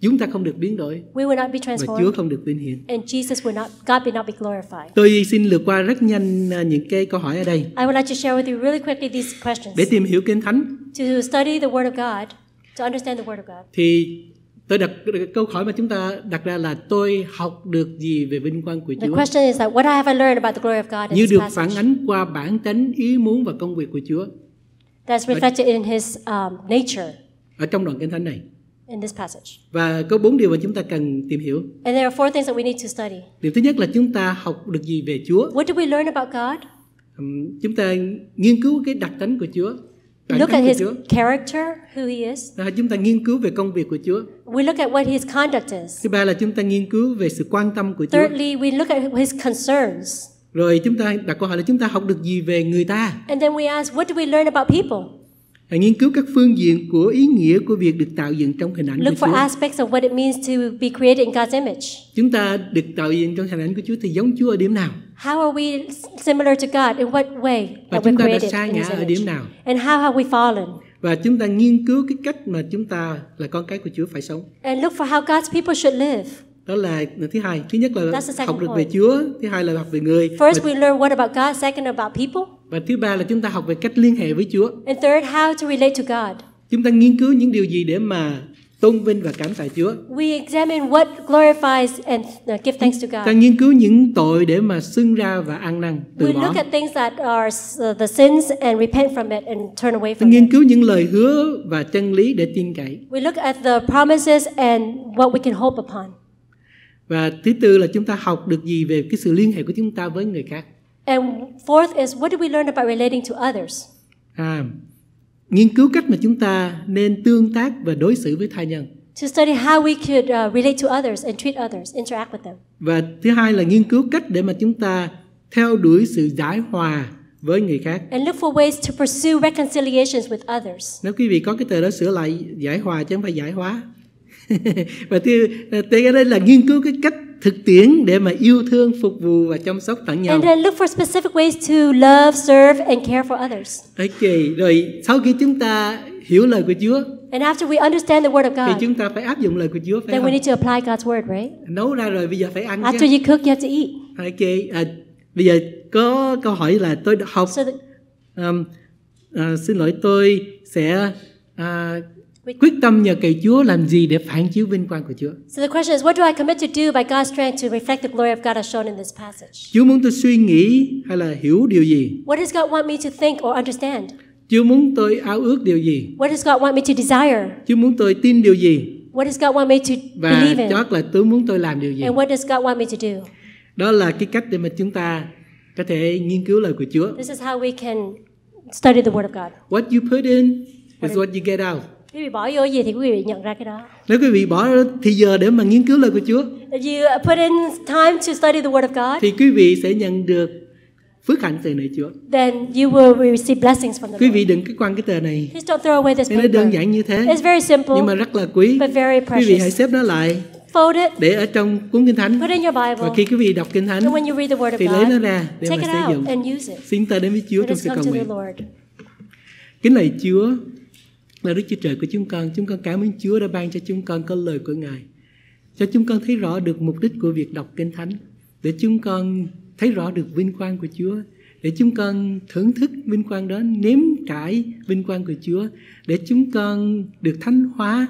Chúng ta không được biến đổi. We will not be transformed. Và Chúa không được vinh hiển. And Jesus will not, God will not be glorified. Tôi xin lượt qua rất nhanh à, những cái câu hỏi ở đây. I would like to share with you really quickly these questions. Để tìm hiểu Kinh Thánh. To study the Word of God to understand the word of God. Thì tôi đặt câu hỏi mà chúng ta đặt ra là tôi học được gì về vinh quang của Chúa? The question is that what have I learned about the glory of God Như được phản ánh qua bản tính, ý muốn và công việc của Chúa. That's reflected in his um, nature. Ở trong đoạn kinh thánh này. In this passage. Và có bốn điều mà chúng ta cần tìm hiểu. And there are four things that we need to study. Điều thứ nhất là chúng ta học được gì về Chúa? What do we learn about God? Um, chúng ta nghiên cứu cái đặc tính của Chúa look at his character, who he is. Và chúng ta nghiên cứu về công việc của Chúa. We look at what his conduct is. Thứ ba là chúng ta nghiên cứu về sự quan tâm của Chúa. Thirdly, we look at his concerns. Rồi chúng ta đặt câu hỏi là chúng ta học được gì về người ta? And then we ask what do we learn about people? Hãy nghiên cứu các phương diện của ý nghĩa của việc được tạo dựng trong hình ảnh Look của Chúa. Look for aspects of what it means to be created in God's image. Chúng ta được tạo dựng trong hình ảnh của Chúa thì giống Chúa ở điểm nào? How are we similar to God in what way? Và chúng ta đã sa ngã ở điểm nào? And how have we fallen? Và chúng ta nghiên cứu cái cách mà chúng ta là con cái của Chúa phải sống. And look for how God's people should live đó là thứ hai thứ nhất là học được point. về Chúa thứ hai là học về người First và... we learn what about God second about people và thứ ba là chúng ta học về cách liên hệ với Chúa. And third, how to relate to God. Chúng ta nghiên cứu những điều gì để mà tôn vinh và cảm tạ Chúa. We examine what glorifies and uh, give thanks to God. Ta nghiên cứu những tội để mà xưng ra và ăn năn từ We bỏ. We look at things that are uh, the sins and repent from it and turn away from. Ta nghiên cứu những lời hứa và chân lý để tin cậy. We look at the promises and what we can hope upon. Và thứ tư là chúng ta học được gì về cái sự liên hệ của chúng ta với người khác. And fourth is what did we learn about relating to others? À, nghiên cứu cách mà chúng ta nên tương tác và đối xử với tha nhân. To study how we could uh, relate to others and treat others, interact with them. Và thứ hai là nghiên cứu cách để mà chúng ta theo đuổi sự giải hòa với người khác. And look for ways to pursue reconciliations with others. Nếu quý vị có cái từ đó sửa lại giải hòa chứ không phải giải hóa. và thứ, à, tới đây là nghiên cứu cái cách thực tiễn để mà yêu thương, phục vụ và chăm sóc tận nhau. And then look for specific ways to love, serve and care for others. Ok, rồi sau khi chúng ta hiểu lời của Chúa And after we understand the word of God, thì chúng ta phải áp dụng lời của Chúa phải then không? we need to apply God's word, right? Nấu ra rồi bây giờ phải ăn After chứ. you cook, you have to eat. Ok, à, bây giờ có câu hỏi là tôi học so the, um, uh, xin lỗi tôi sẽ uh, quyết tâm nhờ cậy Chúa làm gì để phản chiếu vinh quang của Chúa. So the question is what do I commit to do by God's strength to reflect the glory of God as shown in this passage? Chúa muốn tôi suy nghĩ hay là hiểu điều gì? What does God want me to think or understand? Chúa muốn tôi ao ước điều gì? What does God want me to desire? Chúa muốn tôi tin điều gì? What does God want me to Và believe in? Và chắc là tôi muốn tôi làm điều gì? And what does God want me to do? Đó là cái cách để mà chúng ta có thể nghiên cứu lời của Chúa. This is how we can study the word of God. What you put in is what you get out. Quý vị bỏ vô gì thì quý vị nhận ra cái đó. Nếu quý vị bỏ thì giờ để mà nghiên cứu lời của Chúa. If you put in time to study the word of God. Thì quý vị sẽ nhận được phước hạnh từ nơi Chúa. Then you will receive blessings from the Quý vị đừng cái quăng cái tờ này. Please don't throw away this paper. Nó đơn giản như thế. It's very simple. Nhưng mà rất là quý. But very precious. Quý vị hãy xếp nó lại. Fold it. Để ở trong cuốn kinh thánh. Put in your Bible. Và khi quý vị đọc kinh thánh. And when you read the word of thì God, lấy nó ra để mà sử dụng. And use it. Xin ta đến với Chúa trong sự cầu nguyện. Kính lạy Chúa, là Đức Chúa Trời của chúng con, chúng con cảm ơn Chúa đã ban cho chúng con có lời của Ngài. Cho chúng con thấy rõ được mục đích của việc đọc Kinh Thánh, để chúng con thấy rõ được vinh quang của Chúa, để chúng con thưởng thức vinh quang đó, nếm trải vinh quang của Chúa, để chúng con được thánh hóa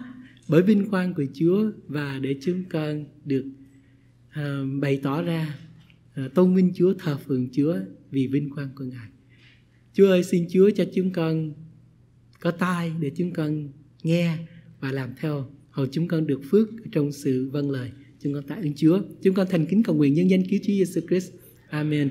bởi vinh quang của Chúa và để chúng con được uh, bày tỏ ra uh, tôn vinh Chúa, thờ phượng Chúa vì vinh quang của Ngài. Chúa ơi, xin Chúa cho chúng con có tai để chúng con nghe và làm theo hầu chúng con được phước trong sự vâng lời chúng con tạ ơn Chúa chúng con thành kính cầu nguyện nhân danh cứu Chúa Giêsu Christ Amen